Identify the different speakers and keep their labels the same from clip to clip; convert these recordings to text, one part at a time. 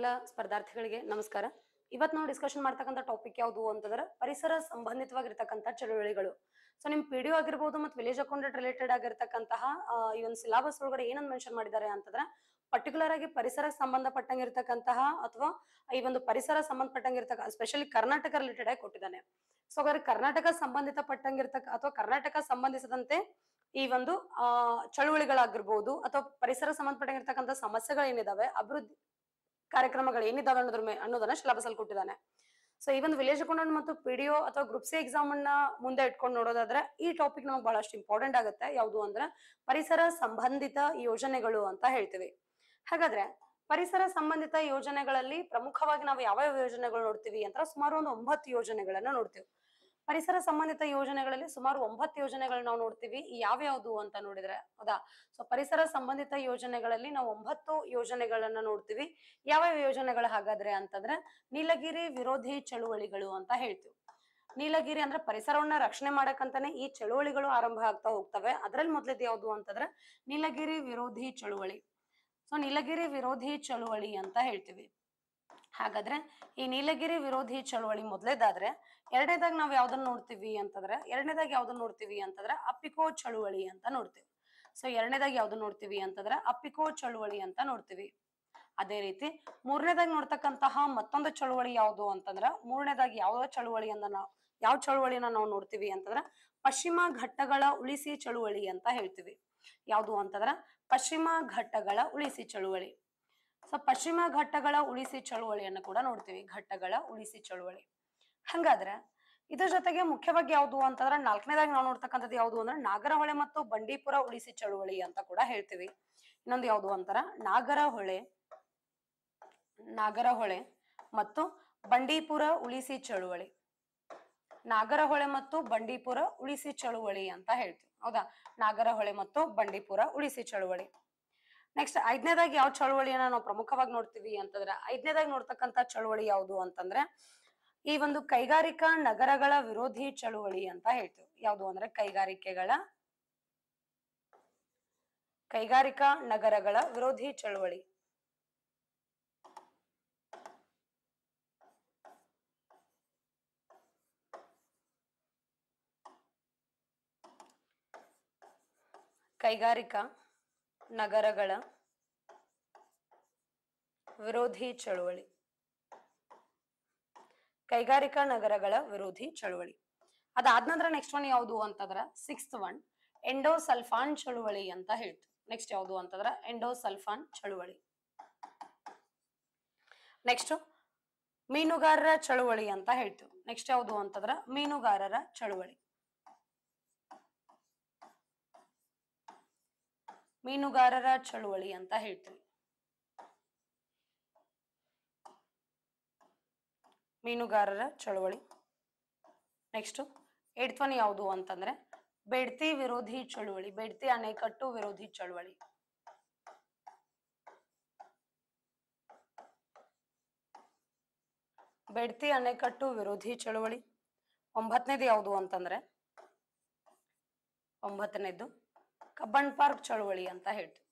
Speaker 1: ಎಲ್ಲ ಸ್ಪರ್ಧಾರ್ಥಿಗಳಿಗೆ ನಮಸ್ಕಾರ ಇವತ್ತು ನಾವು ಡಿಸ್ಕಶನ್ ಮಾಡ್ತಕ್ಕಂಥ ಟಾಪಿಕ್ ಯಾವುದು ಅಂತಂದ್ರೆ ಪರಿಸರ ಸಂಬಂಧಿತವಾಗಿರ್ತಕ್ಕಂಥ ಚಳುವಳಿಗಳು ಸೊ ನಿಮ್ ಪಿ ಡಿ ಆಗಿರ್ಬೋದು ಮತ್ತು ವಿಲೇಜ್ ಅಕೌಂಟೆಂಟ್ ರಿಲೇಟೆಡ್ ಆಗಿರ್ತಕ್ಕಂತಹ ಈ ಒಂದು ಸಿಲಾಬಸ್ ಒಳಗಡೆ ಏನಂತ ಮೆನ್ಷನ್ ಮಾಡಿದ್ದಾರೆ ಅಂತಂದ್ರೆ ಪರ್ಟಿಕ್ಯುಲರ್ ಆಗಿ ಪರಿಸರ ಸಂಬಂಧಪಟ್ಟಂಗೆ ಇರತಕ್ಕಂತಹ ಅಥವಾ ಈ ಒಂದು ಪರಿಸರ ಸಂಬಂಧಪಟ್ಟಂಗೆ ಇರತಕ್ಕ ಸ್ಪೆಷಲಿ ಕರ್ನಾಟಕ ರಿಲೇಟೆಡ್ ಆಗಿ ಕೊಟ್ಟಿದ್ದಾನೆ ಸೊ ಹಾಗಾದ್ರೆ ಕರ್ನಾಟಕ ಸಂಬಂಧಿತ ಪಟ್ಟಂಗಿರ್ತಕ್ಕ ಅಥವಾ ಕರ್ನಾಟಕ ಸಂಬಂಧಿಸಿದಂತೆ ಈ ಒಂದು ಆ ಚಳುವಳಿಗಳಾಗಿರ್ಬೋದು ಅಥವಾ ಪರಿಸರ ಸಮಸ್ಯೆಗಳು ಏನಿದಾವೆ ಅಭಿವೃದ್ಧಿ ಕಾರ್ಯಕ್ರಮಗಳು ಏನಿದ್ದಾವೆ ಅನ್ನೋದ್ರ ಮೇ ಅನ್ನೋದನ್ನ ಸಿಲೆಬಸ್ ಕೊಟ್ಟಿದ್ದಾನೆ ಸೊ ಈ ಒಂದು ವಿಲೇಜ್ ಅಕೌಂಟ್ ಮತ್ತು ಪಿಡಿಒ ಅಥವಾ ಗ್ರೂಪ್ ಸಿ ಎಕ್ಸಾಮ್ ಅನ್ನ ಮುಂದೆ ಇಟ್ಕೊಂಡು ನೋಡೋದಾದ್ರೆ ಈ ಟಾಪಿಕ್ ನಮ್ಗೆ ಬಹಳಷ್ಟು ಇಂಪಾರ್ಟೆಂಟ್ ಆಗುತ್ತೆ ಯಾವುದು ಅಂದ್ರೆ ಪರಿಸರ ಸಂಬಂಧಿತ ಯೋಜನೆಗಳು ಅಂತ ಹೇಳ್ತೀವಿ ಹಾಗಾದ್ರೆ ಪರಿಸರ ಸಂಬಂಧಿತ ಯೋಜನೆಗಳಲ್ಲಿ ಪ್ರಮುಖವಾಗಿ ನಾವು ಯಾವ ಯೋಜನೆಗಳು ನೋಡ್ತೀವಿ ಅಂತ ಸುಮಾರು ಒಂದು ಒಂಬತ್ತು ಯೋಜನೆಗಳನ್ನ ನೋಡ್ತೀವಿ ಪರಿಸರ ಸಂಬಂಧಿತ ಯೋಜನೆಗಳಲ್ಲಿ ಸುಮಾರು ಒಂಬತ್ತು ಯೋಜನೆಗಳನ್ನ ನಾವು ನೋಡ್ತೀವಿ ಯಾವ್ಯಾವ್ದು ಅಂತ ನೋಡಿದ್ರೆ ಹೌದಾ ಸೊ ಪರಿಸರ ಸಂಬಂಧಿತ ಯೋಜನೆಗಳಲ್ಲಿ ನಾವು ಒಂಬತ್ತು ಯೋಜನೆಗಳನ್ನ ನೋಡ್ತೀವಿ ಯಾವ್ಯಾವ ಯೋಜನೆಗಳು ಹಾಗಾದ್ರೆ ಅಂತಂದ್ರೆ ನೀಲಗಿರಿ ವಿರೋಧಿ ಚಳುವಳಿಗಳು ಅಂತ ಹೇಳ್ತೀವಿ ನೀಲಗಿರಿ ಅಂದ್ರೆ ಪರಿಸರವನ್ನ ರಕ್ಷಣೆ ಮಾಡಕ್ಕಂತಾನೆ ಈ ಚಳುವಳಿಗಳು ಆರಂಭ ಆಗ್ತಾ ಹೋಗ್ತವೆ ಅದ್ರಲ್ಲಿ ಮೊದ್ಲದ್ ಯಾವ್ದು ಅಂತಂದ್ರೆ ನೀಲಗಿರಿ ವಿರೋಧಿ ಚಳುವಳಿ ಸೊ ನೀಲಗಿರಿ ವಿರೋಧಿ ಚಳುವಳಿ ಅಂತ ಹೇಳ್ತೀವಿ ಹಾಗಾದ್ರೆ ಈ ನೀಲಗಿರಿ ವಿರೋಧಿ ಚಳವಳಿ ಮೊದಲೇದಾದ್ರೆ ಎರಡನೇದಾಗ ನಾವು ಯಾವ್ದನ್ನ ನೋಡ್ತೀವಿ ಅಂತಂದ್ರೆ ಎರಡನೇದಾಗ ಯಾವ್ದನ್ನ ನೋಡ್ತೀವಿ ಅಂತಂದ್ರೆ ಅಪ್ಪಿಕೋ ಚಳುವಳಿ ಅಂತ ನೋಡ್ತೀವಿ ಸೊ ಎರಡನೇದಾಗ ಯಾವ್ದನ್ನ ನೋಡ್ತೀವಿ ಅಂತಂದ್ರೆ ಅಪ್ಪಿಕೋ ಚಳುವಳಿ ಅಂತ ನೋಡ್ತೀವಿ ಅದೇ ರೀತಿ ಮೂರನೇದಾಗ ನೋಡ್ತಕ್ಕಂತಹ ಮತ್ತೊಂದು ಚಳುವಳಿ ಯಾವುದು ಅಂತಂದ್ರ ಮೂರನೇದಾಗ ಯಾವ ಚಳುವಳಿ ಅಂತ ನಾವು ಯಾವ ಚಳುವಳಿನ ನಾವು ನೋಡ್ತೀವಿ ಅಂತಂದ್ರ ಪಶ್ಚಿಮ ಘಟ್ಟಗಳ ಉಳಿಸಿ ಚಳುವಳಿ ಅಂತ ಹೇಳ್ತೀವಿ ಯಾವುದು ಅಂತಂದ್ರ ಪಶ್ಚಿಮ ಘಟ್ಟಗಳ ಉಳಿಸಿ ಚಳುವಳಿ ಸೊ ಪಶ್ಚಿಮ ಘಟ್ಟಗಳ ಉಳಿಸಿ ಚಳುವಳಿಯನ್ನು ಕೂಡ ನೋಡ್ತೀವಿ ಘಟ್ಟಗಳ ಉಳಿಸಿ ಚಳುವಳಿ ಹಂಗಾದ್ರೆ ಇದ್ರ ಜೊತೆಗೆ ಮುಖ್ಯವಾಗಿ ಯಾವುದು ಅಂತಂದ್ರೆ ನಾಲ್ಕನೇದಾಗಿ ನಾವು ನೋಡ್ತಕ್ಕಂಥದ್ದು ಯಾವುದು ಅಂದ್ರೆ ನಾಗರಹೊಳೆ ಮತ್ತು ಬಂಡೀಪುರ ಉಳಿಸಿ ಚಳುವಳಿ ಅಂತ ಕೂಡ ಹೇಳ್ತೀವಿ ಇನ್ನೊಂದು ಯಾವುದು ಅಂತಾರ ನಾಗರಹೊಳೆ ನಾಗರಹೊಳೆ ಮತ್ತು ಬಂಡೀಪುರ ಉಳಿಸಿ ಚಳುವಳಿ ನಾಗರಹೊಳೆ ಮತ್ತು ಬಂಡೀಪುರ ಉಳಿಸಿ ಚಳುವಳಿ ಅಂತ ಹೇಳ್ತೀವಿ ಹೌದಾ ನಾಗರಹೊಳೆ ಮತ್ತು ಬಂಡೀಪುರ ಉಳಿಸಿ ಚಳುವಳಿ ನೆಕ್ಸ್ಟ್ ಐದನೇದಾಗಿ ಯಾವ ಚಳವಳಿಯನ್ನ ನಾವು ಪ್ರಮುಖವಾಗಿ ನೋಡ್ತೀವಿ ಅಂತಂದ್ರೆ ಐದನೇದಾಗಿ ನೋಡ್ತಕ್ಕಂತ ಚಳವಳಿ ಯಾವುದು ಅಂತಂದ್ರೆ ಈ ಒಂದು ಕೈಗಾರಿಕಾ ನಗರಗಳ ವಿರೋಧಿ ಚಳುವಳಿ ಅಂತ ಹೇಳ್ತೀವಿ ಯಾವುದು ಅಂದ್ರೆ ಕೈಗಾರಿಕೆಗಳ ಕೈಗಾರಿಕಾ ನಗರಗಳ ವಿರೋಧಿ ಚಳುವಳಿ ಕೈಗಾರಿಕಾ ನಗರಗಳ ವಿರೋಧಿ ಚಳುವಳಿ ಕೈಗಾರಿಕಾ ನಗರಗಳ ವಿರೋಧಿ ಚಳುವಳಿ ಅದಾದ ನಂತರ ನೆಕ್ಸ್ಟ್ ಒನ್ ಯಾವುದು ಅಂತಂದ್ರ ಸಿಕ್ಸ್ತ್ ಒನ್ ಎಂಡೋಸಲ್ಫಾನ್ ಚಳುವಳಿ ಅಂತ ಹೇಳ್ತು ನೆಕ್ಸ್ಟ್ ಯಾವುದು ಅಂತಂದ್ರ ಎಂಡೋಸಲ್ಫಾನ್ ಚಳುವಳಿ ನೆಕ್ಸ್ಟ್ ಮೀನುಗಾರರ ಚಳುವಳಿ ಅಂತ ಹೇಳ್ತೀವಿ ನೆಕ್ಸ್ಟ್ ಯಾವುದು ಅಂತಂದ್ರ ಮೀನುಗಾರರ ಚಳುವಳಿ ಮೀನುಗಾರರ ಚಳುವಳಿ ಅಂತ ಹೇಳ್ತೀವಿ ಮೀನುಗಾರರ ಚಳುವಳಿ ನೆಕ್ಸ್ಟ್ ಎಡ್ತ್ವನ್ ಯಾವುದು ಅಂತಂದ್ರೆ ಬೆಡ್ತಿ ವಿರೋಧಿ ಚಳುವಳಿ ಬೆಡ್ತಿ ಅಣೆಕಟ್ಟು ವಿರೋಧಿ ಚಳುವಳಿ ಬೆಡ್ತಿ ಅಣೆಕಟ್ಟು ವಿರೋಧಿ ಚಳುವಳಿ ಒಂಬತ್ತನೇದು ಯಾವುದು ಅಂತಂದ್ರೆ ಒಂಬತ್ತನೇದು ಕಬ್ಬನ್ ಪಾರ್ಕ್ ಚಳವಳಿ ಅಂತ ಹೇಳ್ತೀವಿ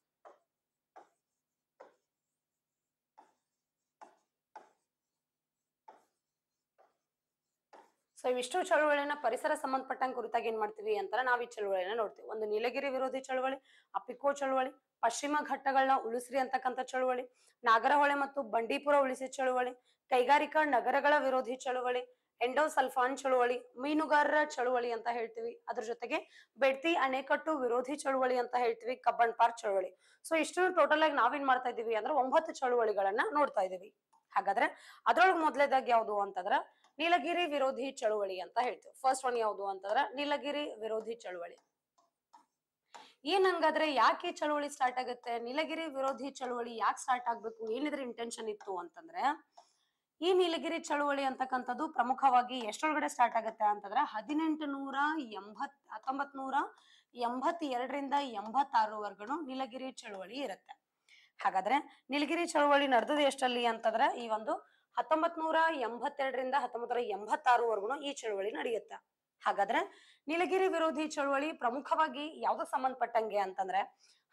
Speaker 1: ಸೊ ಇವಿಷ್ಟು ಚಳವಳಿನ ಪರಿಸರ ಸಂಬಂಧಪಟ್ಟಂಗೆ ಕುರಿತಾಗಿ ಏನ್ ಮಾಡ್ತೀವಿ ಅಂತ ನಾವು ಈ ಚಳವಳಿನ ನೋಡ್ತೀವಿ ಒಂದು ನೀಲಗಿರಿ ವಿರೋಧಿ ಚಳವಳಿ ಅಪಿಕೋ ಚಳವಳಿ ಪಶ್ಚಿಮ ಘಟ್ಟಗಳನ್ನ ಉಳಿಸ್ರಿ ಅಂತಕ್ಕಂಥ ಚಳವಳಿ ನಾಗರಹೊಳೆ ಮತ್ತು ಬಂಡೀಪುರ ಉಳಿಸಿ ಚಳವಳಿ ಕೈಗಾರಿಕಾ ನಗರಗಳ ವಿರೋಧಿ ಚಳವಳಿ ಎಂಡೋಸಲ್ಫಾನ್ ಚಳುವಳಿ ಮೀನುಗಾರರ ಚಳುವಳಿ ಅಂತ ಹೇಳ್ತೀವಿ ಅದ್ರ ಜೊತೆಗೆ ಬೆಡ್ತಿ ಅಣೆಕಟ್ಟು ವಿರೋಧಿ ಚಳುವಳಿ ಅಂತ ಹೇಳ್ತೀವಿ ಕಬ್ಬನ್ ಪಾರ್ಕ್ ಚಳುವಳಿ ಸೊ ಇಷ್ಟು ಟೋಟಲ್ ಆಗಿ ನಾವೇನ್ ಮಾಡ್ತಾ ಇದೀವಿ ಅಂದ್ರೆ ಒಂಬತ್ತು ಚಳುವಳಿಗಳನ್ನ ನೋಡ್ತಾ ಇದೀವಿ ಹಾಗಾದ್ರೆ ಅದ್ರೊಳಗೆ ಮೊದಲೇದಾಗ ಯಾವ್ದು ಅಂತಂದ್ರ ನೀಲಗಿರಿ ವಿರೋಧಿ ಚಳುವಳಿ ಅಂತ ಹೇಳ್ತೀವಿ ಫಸ್ಟ್ ಒನ್ ಯಾವ್ದು ಅಂತಂದ್ರ ನೀಲಗಿರಿ ವಿರೋಧಿ ಚಳುವಳಿ ಏನ್ ಹಂಗಾದ್ರೆ ಯಾಕೆ ಚಳುವಳಿ ಸ್ಟಾರ್ಟ್ ಆಗುತ್ತೆ ನೀಲಗಿರಿ ವಿರೋಧಿ ಚಳುವಳಿ ಯಾಕೆ ಸ್ಟಾರ್ಟ್ ಆಗ್ಬೇಕು ಏನಿದ್ರೆ ಇಂಟೆನ್ಷನ್ ಇತ್ತು ಅಂತಂದ್ರೆ ಈ ನೀಲಗಿರಿ ಚಳುವಳಿ ಅಂತಕ್ಕಂಥದ್ದು ಪ್ರಮುಖವಾಗಿ ಎಷ್ಟೊಳಗಡೆ ಸ್ಟಾರ್ಟ್ ಆಗುತ್ತೆ ಅಂತಂದ್ರೆ ಹದಿನೆಂಟು ನೂರ ಎಂಬತ್ ಹತ್ತೊಂಬತ್ ನೂರ ಎಂಬತ್ ಎರಡರಿಂದ ನೀಲಗಿರಿ ಚಳುವಳಿ ಇರುತ್ತೆ ಹಾಗಾದ್ರೆ ನೀಲಗಿರಿ ಚಳುವಳಿ ನಡೆದದ್ದು ಎಷ್ಟಲ್ಲಿ ಅಂತಂದ್ರೆ ಈ ಒಂದು ಹತ್ತೊಂಬತ್ ನೂರ ಎಂಬತ್ತೆರಡರಿಂದ ಹತ್ತೊಂಬತ್ತರ ವರ್ಗುನು ಈ ಚಳುವಳಿ ನಡೆಯುತ್ತೆ ಹಾಗಾದ್ರೆ ನೀಲಗಿರಿ ವಿರೋಧಿ ಚಳುವಳಿ ಪ್ರಮುಖವಾಗಿ ಯಾವ್ದಕ್ ಸಂಬಂಧಪಟ್ಟಂಗೆ ಅಂತಂದ್ರೆ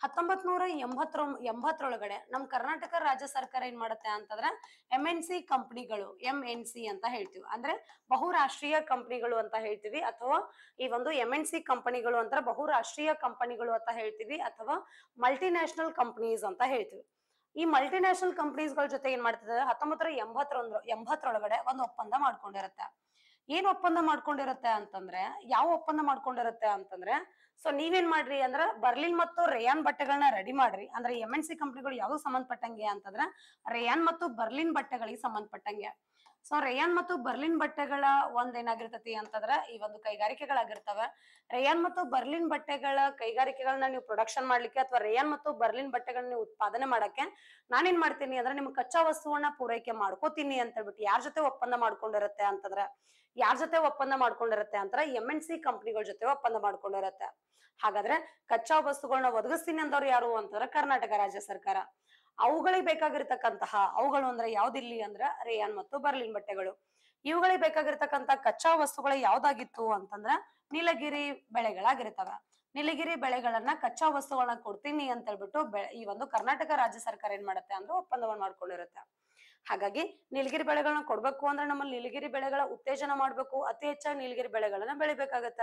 Speaker 1: ಹತ್ತೊಂಬತ್ ನೂರ ಎಂಬತ್ತರ ಎಂಬತ್ತರೊಳಗಡೆ ನಮ್ ಕರ್ನಾಟಕ ರಾಜ್ಯ ಸರ್ಕಾರ ಏನ್ ಮಾಡುತ್ತೆ ಅಂತಂದ್ರೆ ಎಂ ಎನ್ ಸಿ ಕಂಪನಿಗಳು ಎಂ ಎನ್ ಸಿ ಅಂತ ಹೇಳ್ತೀವಿ ಅಂದ್ರೆ ಬಹುರಾಷ್ಟ್ರೀಯ ಕಂಪನಿಗಳು ಅಂತ ಹೇಳ್ತೀವಿ ಅಥವಾ ಈ ಒಂದು ಎಂ ಎನ್ ಸಿ ಕಂಪನಿಗಳು ಅಂದ್ರೆ ಬಹುರಾಷ್ಟ್ರೀಯ ಕಂಪನಿಗಳು ಅಂತ ಹೇಳ್ತೀವಿ ಅಥವಾ ಮಲ್ಟಿನ್ಯಾಷನಲ್ ಕಂಪನೀಸ್ ಅಂತ ಹೇಳ್ತೀವಿ ಈ ಮಲ್ಟಿನ್ಯಾಷನಲ್ ಕಂಪನೀಸ್ ಗಳ ಜೊತೆ ಏನ್ ಮಾಡ್ತಿದ್ದಾರೆ ಹತ್ತೊಂಬತ್ತರ ಒಂದ್ ಎಂಬತ್ತರೊಳಗಡೆ ಒಂದು ಒಪ್ಪಂದ ಮಾಡ್ಕೊಂಡಿರುತ್ತೆ ಏನ್ ಒಪ್ಪಂದ ಮಾಡ್ಕೊಂಡಿರತ್ತೆ ಅಂತಂದ್ರೆ ಯಾವ ಒಪ್ಪಂದ ಮಾಡ್ಕೊಂಡಿರತ್ತೆ ಅಂತಂದ್ರೆ ಸೊ ನೀವೇನ್ ಮಾಡ್ರಿ ಅಂದ್ರ ಬರ್ಲಿನ್ ಮತ್ತು ರೇಯಾನ್ ಬಟ್ಟೆಗಳನ್ನ ರೆಡಿ ಮಾಡ್ರಿ ಅಂದ್ರೆ ಎಂ ಎನ್ ಸಿ ಕಂಪ್ನಿಗಳು ಯಾವ್ದು ಸಂಬಂಧಪಟ್ಟಂಗೆ ಅಂತಂದ್ರ ರೇಯಾನ್ ಮತ್ತು ಬರ್ಲಿನ್ ಬಟ್ಟೆಗಳಿಗೆ ಸಂಬಂಧಪಟ್ಟಂಗೆ ಸೊ ರೇಯಾನ್ ಮತ್ತು ಬರ್ಲಿನ್ ಬಟ್ಟೆಗಳ ಒಂದ್ ಏನಾಗಿರ್ತತಿ ಅಂತಂದ್ರ ಈ ಒಂದು ಕೈಗಾರಿಕೆಗಳಾಗಿರ್ತಾವ ರೇಯಾನ್ ಮತ್ತು ಬರ್ಲಿನ್ ಬಟ್ಟೆಗಳ ಕೈಗಾರಿಕೆಗಳನ್ನ ನೀವು ಪ್ರೊಡಕ್ಷನ್ ಮಾಡ್ಲಿಕ್ಕೆ ಅಥವಾ ರೇಯನ್ ಮತ್ತು ಬರ್ಲಿನ್ ಬಟ್ಟೆಗಳನ್ನ ನೀವು ಉತ್ಪಾದನೆ ಮಾಡಕ್ಕೆ ನಾನೇನ್ ಮಾಡ್ತೀನಿ ಅಂದ್ರೆ ನಿಮ್ ಕಚ್ಚಾ ವಸ್ತುವನ್ನ ಪೂರೈಕೆ ಮಾಡ್ಕೋತೀನಿ ಅಂತ ಹೇಳ್ಬಿಟ್ಟು ಯಾರ ಜೊತೆ ಒಪ್ಪಂದ ಮಾಡ್ಕೊಂಡಿರತ್ತೆ ಅಂತಂದ್ರ ಯಾರ ಜೊತೆ ಒಪ್ಪಂದ ಮಾಡ್ಕೊಂಡಿರತ್ತೆ ಅಂತ ಎಂ ಎನ್ ಸಿ ಕಂಪ್ನಿಗಳ ಜೊತೆ ಒಪ್ಪಂದ ಮಾಡ್ಕೊಂಡಿರತ್ತೆ ಹಾಗಾದ್ರೆ ಕಚ್ಚಾ ವಸ್ತುಗಳನ್ನ ಒದಗಿಸ್ತೀನಿ ಅಂದವ್ರು ಯಾರು ಅಂತಂದ್ರೆ ಕರ್ನಾಟಕ ರಾಜ್ಯ ಸರ್ಕಾರ ಅವುಗಳಿಗೆ ಬೇಕಾಗಿರ್ತಕ್ಕಂತಹ ಅವುಗಳು ಅಂದ್ರೆ ಯಾವ್ದಿರ್ಲಿ ಅಂದ್ರ ರೇಯಾನ್ ಮತ್ತು ಬರ್ಲಿನ್ ಬಟ್ಟೆಗಳು ಇವುಗಳಿಗೆ ಬೇಕಾಗಿರ್ತಕ್ಕಂತ ಕಚ್ಚಾ ವಸ್ತುಗಳು ಯಾವ್ದಾಗಿತ್ತು ಅಂತಂದ್ರ ನೀಲಗಿರಿ ಬೆಳೆಗಳಾಗಿರ್ತವೆ ನೀಲಗಿರಿ ಬೆಳೆಗಳನ್ನ ಕಚ್ಚಾ ವಸ್ತುಗಳನ್ನ ಕೊಡ್ತೀನಿ ಅಂತ ಹೇಳ್ಬಿಟ್ಟು ಈ ಒಂದು ಕರ್ನಾಟಕ ರಾಜ್ಯ ಸರ್ಕಾರ ಏನ್ ಮಾಡುತ್ತೆ ಅಂದ್ರೆ ಒಪ್ಪಂದವನ್ನು ಮಾಡ್ಕೊಂಡಿರುತ್ತೆ ಹಾಗಾಗಿ ನೀಲಗಿರಿ ಬೆಳೆಗಳನ್ನ ಕೊಡ್ಬೇಕು ಅಂದ್ರೆ ನಮ್ಮಲ್ಲಿ ನೀಲಗಿರಿ ಬೆಳೆಗಳ ಉತ್ತೇಜನ ಮಾಡ್ಬೇಕು ಅತಿ ಹೆಚ್ಚಾಗಿ ನೀಲಗಿರಿ ಬೆಳೆಗಳನ್ನ ಬೆಳಿಬೇಕಾಗತ್ತ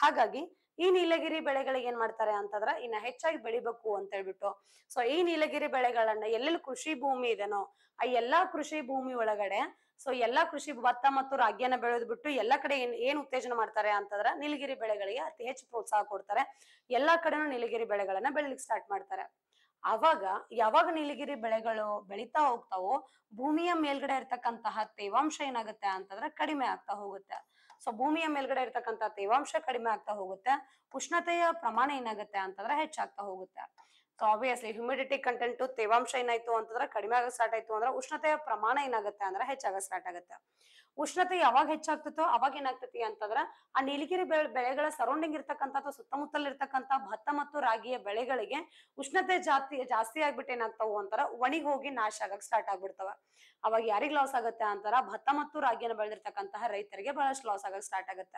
Speaker 1: ಹಾಗಾಗಿ ಈ ನೀಲಗಿರಿ ಬೆಳೆಗಳಿಗೆ ಏನ್ ಮಾಡ್ತಾರೆ ಅಂತಂದ್ರ ಇನ್ನ ಹೆಚ್ಚಾಗಿ ಬೆಳಿಬೇಕು ಅಂತ ಹೇಳ್ಬಿಟ್ಟು ಸೊ ಈ ನೀಲಗಿರಿ ಬೆಳೆಗಳನ್ನ ಎಲ್ಲೆಲ್ಲಿ ಕೃಷಿ ಭೂಮಿ ಇದೆನೋ ಆ ಎಲ್ಲಾ ಕೃಷಿ ಭೂಮಿ ಒಳಗಡೆ ಸೊ ಎಲ್ಲಾ ಕೃಷಿ ಭತ್ತ ಮತ್ತು ರಾಗಿಯನ್ನ ಬೆಳೆದ್ ಬಿಟ್ಟು ಎಲ್ಲಾ ಕಡೆ ಏನ್ ಏನ್ ಉತ್ತೇಜನ ಮಾಡ್ತಾರೆ ಅಂತಂದ್ರ ನೀಲಗಿರಿ ಬೆಳೆಗಳಿಗೆ ಅತಿ ಹೆಚ್ಚು ಪ್ರೋತ್ಸಾಹ ಕೊಡ್ತಾರೆ ಎಲ್ಲಾ ಕಡೆನೂ ನೀಲಗಿರಿ ಬೆಳೆಗಳನ್ನ ಬೆಳಿಲಿಕ್ಕೆ ಸ್ಟಾರ್ಟ್ ಮಾಡ್ತಾರೆ ಅವಾಗ ಯಾವಾಗ ನೀಲಗಿರಿ ಬೆಳೆಗಳು ಬೆಳಿತಾ ಹೋಗ್ತಾವೋ ಭೂಮಿಯ ಮೇಲ್ಗಡೆ ಇರ್ತಕ್ಕಂತಹ ತೇವಾಂಶ ಏನಾಗುತ್ತೆ ಅಂತಂದ್ರೆ ಕಡಿಮೆ ಆಗ್ತಾ ಹೋಗುತ್ತೆ ಸೊ ಭೂಮಿಯ ಮೇಲ್ಗಡೆ ಇರ್ತಕ್ಕಂಥ ತೇವಾಂಶ ಕಡಿಮೆ ಆಗ್ತಾ ಹೋಗುತ್ತೆ ಉಷ್ಣತೆಯ ಪ್ರಮಾಣ ಏನಾಗುತ್ತೆ ಅಂತಂದ್ರೆ ಹೆಚ್ಚಾಗ್ತಾ ಹೋಗುತ್ತೆ ಸೊ ಆಬ್ವಿಯಸ್ಲಿ ಹ್ಯೂಮಿಡಿಟಿ ಕಂಟೆಂಟ್ ತೇವಾಂಶ ಏನಾಯ್ತು ಅಂತಂದ್ರೆ ಕಡಿಮೆ ಆಗಕ್ಕೆ ಸ್ಟಾರ್ಟ್ ಆಯ್ತು ಅಂದ್ರೆ ಉಷ್ಣತೆಯ ಪ್ರಮಾಣ ಏನಾಗುತ್ತೆ ಅಂದ್ರೆ ಹೆಚ್ಚಾಗ ಸ್ಟಾರ್ಟ್ ಆಗುತ್ತೆ ಉಷ್ಣತೆ ಯಾವಾಗ ಹೆಚ್ಚಾಗ್ತಿತ್ತೋ ಅವಾಗ ಏನಾಗ್ತತಿ ಅಂತಂದ್ರ ಆ ನೀಲಗಿರಿ ಬೆಳೆಗಳ ಸರೌಂಡಿಂಗ್ ಇರ್ತಕ್ಕಂಥ ಅಥವಾ ಸುತ್ತಮುತ್ತಲಿರ್ತಕ್ಕಂಥ ಭತ್ತ ಮತ್ತು ರಾಗಿಯ ಬೆಳೆಗಳಿಗೆ ಉಷ್ಣತೆ ಜಾಸ್ತಿ ಜಾಸ್ತಿ ಆಗ್ಬಿಟ್ಟು ಏನಾಗ್ತಾವು ಅಂತಾರ ಒಣಗಿ ಹೋಗಿ ನಾಶ ಆಗಕ್ ಸ್ಟಾರ್ಟ್ ಆಗ್ಬಿಡ್ತಾವ ಅವಾಗ ಯಾರಿಗ್ ಲಾಸ್ ಆಗುತ್ತೆ ಅಂತಾರ ಭತ್ತ ಮತ್ತು ರಾಗಿಯನ್ನು ಬೆಳೆದಿರ್ತಕ್ಕಂತಹ ರೈತರಿಗೆ ಬಹಳಷ್ಟು ಲಾಸ್ ಆಗಕ್ ಸ್ಟಾರ್ಟ್ ಆಗತ್ತ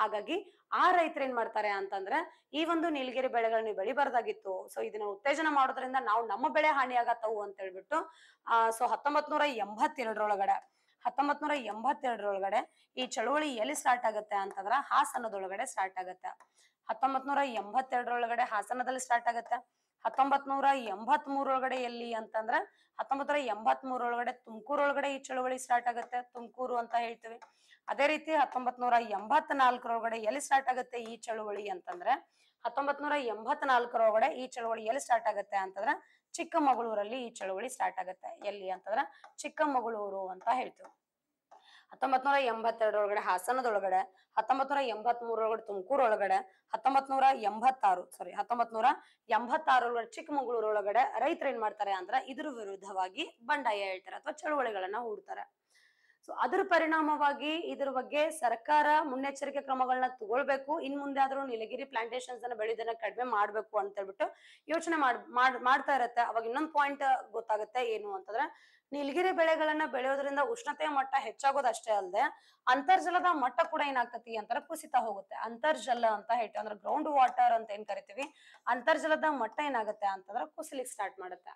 Speaker 1: ಹಾಗಾಗಿ ಆ ರೈತರು ಏನ್ ಮಾಡ್ತಾರೆ ಅಂತಂದ್ರ ಈ ಒಂದು ನೀಲಗಿರಿ ಬೆಳೆಗಳನ್ನ ಬೆಳಿಬಾರ್ದಾಗಿತ್ತು ಸೊ ಇದನ್ನ ಉತ್ತೇಜನ ಮಾಡೋದ್ರಿಂದ ನಾವು ನಮ್ಮ ಬೆಳೆ ಹಾನಿ ಆಗತ್ತವು ಅಂತ ಹೇಳ್ಬಿಟ್ಟು ಆ ಸೊ ಹತ್ತೊಂಬತ್ ನೂರ ಎಂಬತ್ತೆರಡರೊಳಗಡೆ ಹತ್ತೊಂಬತ್ ನೂರ ಎಂಬತ್ತೆರಡರೊಳಗಡೆ ಈ ಚಳುವಳಿ ಎಲ್ಲಿ ಸ್ಟಾರ್ಟ್ ಆಗುತ್ತೆ ಅಂತಂದ್ರ ಹಾಸನದೊಳಗಡೆ ಸ್ಟಾರ್ಟ್ ಆಗುತ್ತೆ ಹತ್ತೊಂಬತ್ ನೂರ ಎಂಬತ್ತೆರಡರೊಳಗಡೆ ಹಾಸನದಲ್ಲಿ ಸ್ಟಾರ್ಟ್ ಆಗುತ್ತೆ ಹತ್ತೊಂಬತ್ ನೂರ ಎಂಬತ್ ಮೂರೊಳಗಡೆ ಎಲ್ಲಿ ಅಂತಂದ್ರ ಹತ್ತೊಂಬತ್ ನೂರ ಎಂಬತ್ ಮೂರೊಳಗಡೆ ತುಮಕೂರೊಳಗಡೆ ಈ ಚಳುವಳಿ ಸ್ಟಾರ್ಟ್ ಆಗುತ್ತೆ ತುಮಕೂರು ಅಂತ ಹೇಳ್ತೀವಿ ಅದೇ ರೀತಿ ಹತ್ತೊಂಬತ್ ನೂರ ಎಂಬತ್ ನಾಲ್ಕರೊಳಗಡೆ ಎಲ್ಲಿ ಸ್ಟಾರ್ಟ್ ಆಗುತ್ತೆ ಈ ಚಳುವಳಿ ಅಂತಂದ್ರೆ ಹತ್ತೊಂಬತ್ ನೂರ ಎಂಬತ್ ನಾಲ್ಕರೊಳಗಡೆ ಈ ಚಳುವಳಿ ಎಲ್ಲಿ ಸ್ಟಾರ್ಟ್ ಆಗತ್ತೆ ಅಂತಂದ್ರ ಚಿಕ್ಕಮಗಳೂರಲ್ಲಿ ಈ ಚಳವಳಿ ಸ್ಟಾರ್ಟ್ ಆಗುತ್ತೆ ಎಲ್ಲಿ ಅಂತಂದ್ರ ಚಿಕ್ಕಮಗಳೂರು ಅಂತ ಹೇಳ್ತೀವಿ ಹತ್ತೊಂಬತ್ ನೂರ ಎಂಬತ್ತೆರಡರೊಳಗಡೆ ಹಾಸನದೊಳಗಡೆ ಹತ್ತೊಂಬತ್ ನೂರ ಎಂಬತ್ ಮೂರೊಳಗಡೆ ತುಮಕೂರು ಒಳಗಡೆ ಹತ್ತೊಂಬತ್ ನೂರ ಎಂಬತ್ತಾರು ಸಾರಿ ಹತ್ತೊಂಬತ್ ನೂರ ಎಂಬತ್ತಾರೊಳಗಡೆ ಚಿಕ್ಕಮಗಳೂರು ಒಳಗಡೆ ರೈತರು ಏನ್ ಮಾಡ್ತಾರೆ ಅಂದ್ರೆ ಇದ್ರ ವಿರುದ್ಧವಾಗಿ ಬಂಡಾಯ ಹೇಳ್ತಾರೆ ಅಥವಾ ಚಳುವಳಿಗಳನ್ನ ಹೂಡ್ತಾರೆ ಸೊ ಅದರ ಪರಿಣಾಮವಾಗಿ ಇದರ ಬಗ್ಗೆ ಸರ್ಕಾರ ಮುನ್ನೆಚ್ಚರಿಕೆ ಕ್ರಮಗಳನ್ನ ತಗೊಳ್ಬೇಕು ಇನ್ ಮುಂದೆ ಆದ್ರೂ ನೀಲಗಿರಿ ಪ್ಲಾಂಟೇಶನ್ಸ್ ಅನ್ನ ಬೆಳೆದನ್ನ ಕಡಿಮೆ ಮಾಡ್ಬೇಕು ಅಂತ ಹೇಳ್ಬಿಟ್ಟು ಯೋಚನೆ ಮಾಡ್ ಮಾಡ್ತಾ ಇರತ್ತೆ ಅವಾಗ ಇನ್ನೊಂದ್ ಪಾಯಿಂಟ್ ಗೊತ್ತಾಗುತ್ತೆ ಏನು ಅಂತಂದ್ರೆ ನೀಲಗಿರಿ ಬೆಳೆಗಳನ್ನ ಬೆಳೆಯೋದ್ರಿಂದ ಉಷ್ಣತೆಯ ಮಟ್ಟ ಹೆಚ್ಚಾಗೋದಷ್ಟೇ ಅಲ್ಲದೆ ಅಂತರ್ಜಲದ ಮಟ್ಟ ಕೂಡ ಏನಾಗ್ತತಿ ಅಂತಾರ ಕುಸಿತ ಹೋಗುತ್ತೆ ಅಂತರ್ಜಲ ಅಂತ ಹೇಳ್ತೀವಿ ಅಂದ್ರೆ ಗ್ರೌಂಡ್ ವಾಟರ್ ಅಂತ ಏನ್ ಕರಿತೀವಿ ಅಂತರ್ಜಲದ ಮಟ್ಟ ಏನಾಗುತ್ತೆ ಅಂತಂದ್ರೆ ಕುಸಿಲಿಕ್ಕೆ ಸ್ಟಾರ್ಟ್ ಮಾಡುತ್ತೆ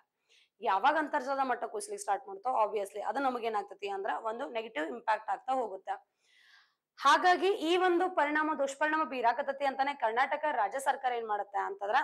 Speaker 1: ಯಾವಾಗ ಅಂತರ್ಜಲದ ಮಟ್ಟ ಕುಸ್ಲಿಕ್ಕೆ ಸ್ಟಾರ್ಟ್ ಮಾಡ್ತಾವ ಆಬ್ವಿಯಸ್ಲಿ ಅದು ನಮಗೇನಾಗ್ತತಿ ಅಂದ್ರ ಒಂದು ನೆಗೆಟಿವ್ ಇಂಪ್ಯಾಕ್ಟ್ ಆಗ್ತಾ ಹೋಗುತ್ತೆ ಹಾಗಾಗಿ ಈ ಒಂದು ಪರಿಣಾಮ ದುಷ್ಪರಿಣಾಮ ಬೀರಾಕತತಿ ಅಂತಾನೆ ಕರ್ನಾಟಕ ರಾಜ್ಯ ಸರ್ಕಾರ ಏನ್ ಮಾಡತ್ತೆ ಅಂತಂದ್ರ